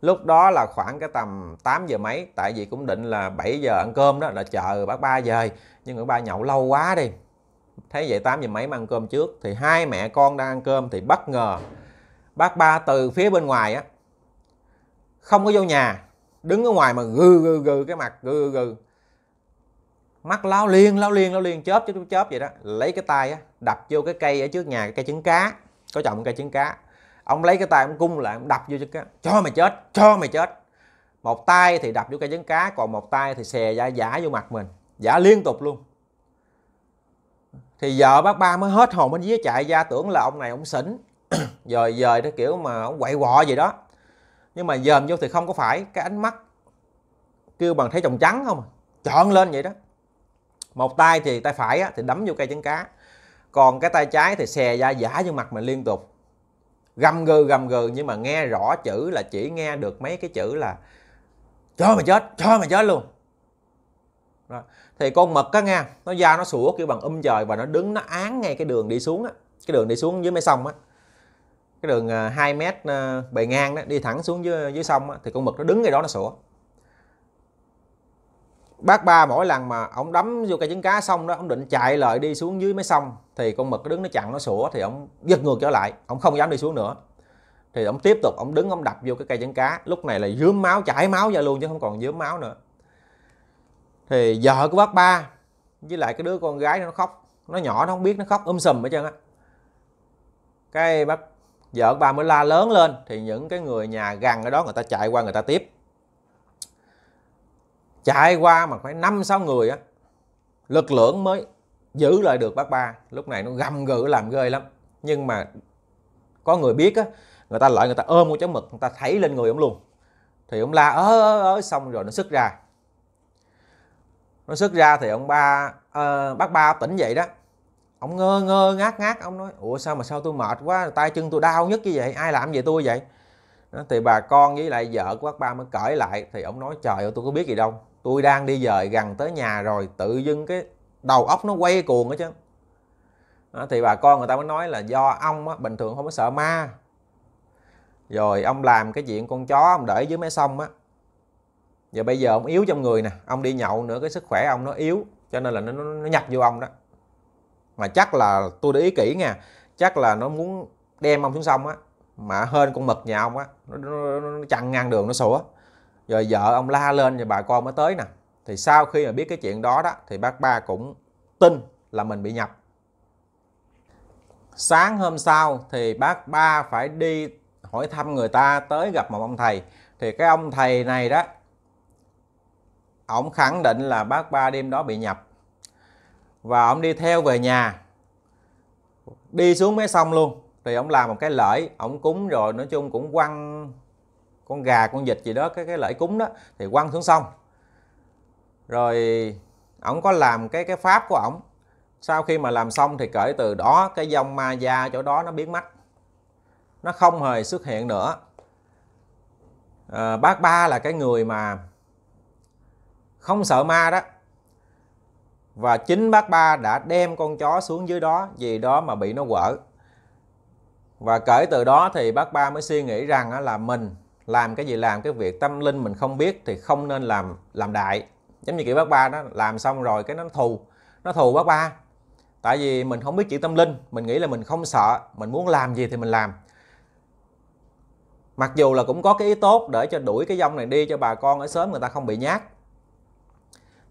lúc đó là khoảng cái tầm 8 giờ mấy tại vì cũng định là 7 giờ ăn cơm đó là chờ bác ba về nhưng người ba nhậu lâu quá đi thấy vậy 8 giờ mấy mà ăn cơm trước thì hai mẹ con đang ăn cơm thì bất ngờ bác ba từ phía bên ngoài á không có vô nhà đứng ở ngoài mà gừ gừ gừ cái mặt gừ gừ, mắt lao liên lao liên lao liên chớp chớp chớp vậy đó lấy cái tay á đập vô cái cây ở trước nhà cái cây trứng cá có trồng cây trứng cá ông lấy cái tay ông cung lại ông đập vô chân cá cho mày chết cho mày chết một tay thì đập vô cái trứng cá còn một tay thì xè ra giả vô mặt mình giả liên tục luôn thì vợ bác ba mới hết hồn bên dưới chạy ra tưởng là ông này ông xỉn rồi dời cái kiểu mà ông quậy quọ gì đó nhưng mà dòm vô thì không có phải cái ánh mắt kêu bằng thấy chồng trắng không à. trọn lên vậy đó một tay thì tay phải á, thì đấm vô cây trứng cá còn cái tay trái thì xè ra giả vô mặt mình liên tục gầm gừ gầm gừ nhưng mà nghe rõ chữ là chỉ nghe được mấy cái chữ là cho mà chết cho mà chết luôn đó. thì con mực á nghe nó da nó sủa kiểu bằng um trời và nó đứng nó án ngay cái đường đi xuống á cái đường đi xuống dưới mấy sông á cái đường 2 à, mét à, bề ngang đó đi thẳng xuống dưới dưới sông á, thì con mực nó đứng ngay đó nó sủa bác ba mỗi lần mà ông đấm vô cây trứng cá xong đó ông định chạy lại đi xuống dưới mấy sông thì con mực nó đứng nó chặn nó sủa thì ông giật ngược trở lại ông không dám đi xuống nữa thì ông tiếp tục ông đứng ông đập vô cái cây trứng cá lúc này là dướm máu chảy máu ra luôn chứ không còn dướm máu nữa thì vợ của bác ba với lại cái đứa con gái nó khóc nó nhỏ nó không biết nó khóc um sùm hết trơn á cái bác vợ bà mới la lớn lên thì những cái người nhà gần ở đó người ta chạy qua người ta tiếp chạy qua mà phải năm sáu người á lực lượng mới giữ lại được bác ba lúc này nó gầm gừ làm ghê lắm nhưng mà có người biết á người ta lại người ta ôm con chó mực người ta thấy lên người ông luôn thì ông la ớ ớ ớ xong rồi nó xuất ra nó xuất ra thì ông ba uh, bác ba tỉnh dậy đó ông ngơ ngơ ngác ngác ông nói ủa sao mà sao tôi mệt quá tay chân tôi đau nhất như vậy ai làm về tôi vậy thì bà con với lại vợ của bác ba mới cởi lại thì ông nói trời ơi tôi có biết gì đâu tôi đang đi dời gần tới nhà rồi tự dưng cái đầu óc nó quay cuồng hết chứ đó, thì bà con người ta mới nói là do ông á, bình thường không có sợ ma rồi ông làm cái chuyện con chó ông để dưới mé sông á giờ bây giờ ông yếu trong người nè ông đi nhậu nữa cái sức khỏe ông nó yếu cho nên là nó, nó nhập vô ông đó mà chắc là tôi để ý kỹ nha chắc là nó muốn đem ông xuống sông á mà hên con mực nhà ông á nó, nó, nó, nó chặn ngang đường nó sủa rồi vợ ông la lên rồi bà con mới tới nè thì sau khi mà biết cái chuyện đó đó thì bác ba cũng tin là mình bị nhập sáng hôm sau thì bác ba phải đi hỏi thăm người ta tới gặp một ông thầy thì cái ông thầy này đó ổng khẳng định là bác ba đêm đó bị nhập và ổng đi theo về nhà đi xuống mấy sông luôn thì ổng làm một cái lễ ổng cúng rồi nói chung cũng quăng con gà con vịt gì đó cái cái lễ cúng đó thì quăng xuống sông rồi ổng có làm cái cái pháp của ổng sau khi mà làm xong thì cởi từ đó cái dòng ma da chỗ đó nó biến mất nó không hề xuất hiện nữa à, bác ba là cái người mà không sợ ma đó và chính bác ba đã đem con chó xuống dưới đó vì đó mà bị nó quở và kể từ đó thì bác ba mới suy nghĩ rằng là mình làm cái gì làm cái việc tâm linh mình không biết thì không nên làm làm đại giống như kiểu bác ba đó làm xong rồi cái nó thù nó thù bác ba tại vì mình không biết chữ tâm linh mình nghĩ là mình không sợ mình muốn làm gì thì mình làm mặc dù là cũng có cái ý tốt để cho đuổi cái dông này đi cho bà con ở sớm người ta không bị nhát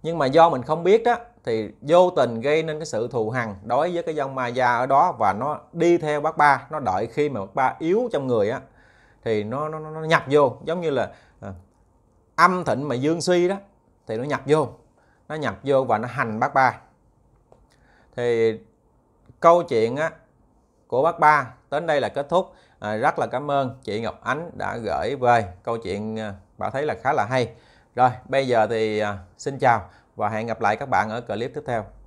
nhưng mà do mình không biết đó thì vô tình gây nên cái sự thù hằn đối với cái dông ma gia ở đó và nó đi theo bác ba nó đợi khi mà bác ba yếu trong người á thì nó nó, nó nhập vô giống như là ờ, âm thịnh mà dương suy đó thì nó nhập vô nó nhập vô và nó hành bác ba thì câu chuyện á, của bác ba đến đây là kết thúc à, rất là cảm ơn chị Ngọc Ánh đã gửi về câu chuyện ờ, à, bảo thấy là khá là hay rồi bây giờ thì à, xin chào và hẹn gặp lại các bạn ở clip tiếp theo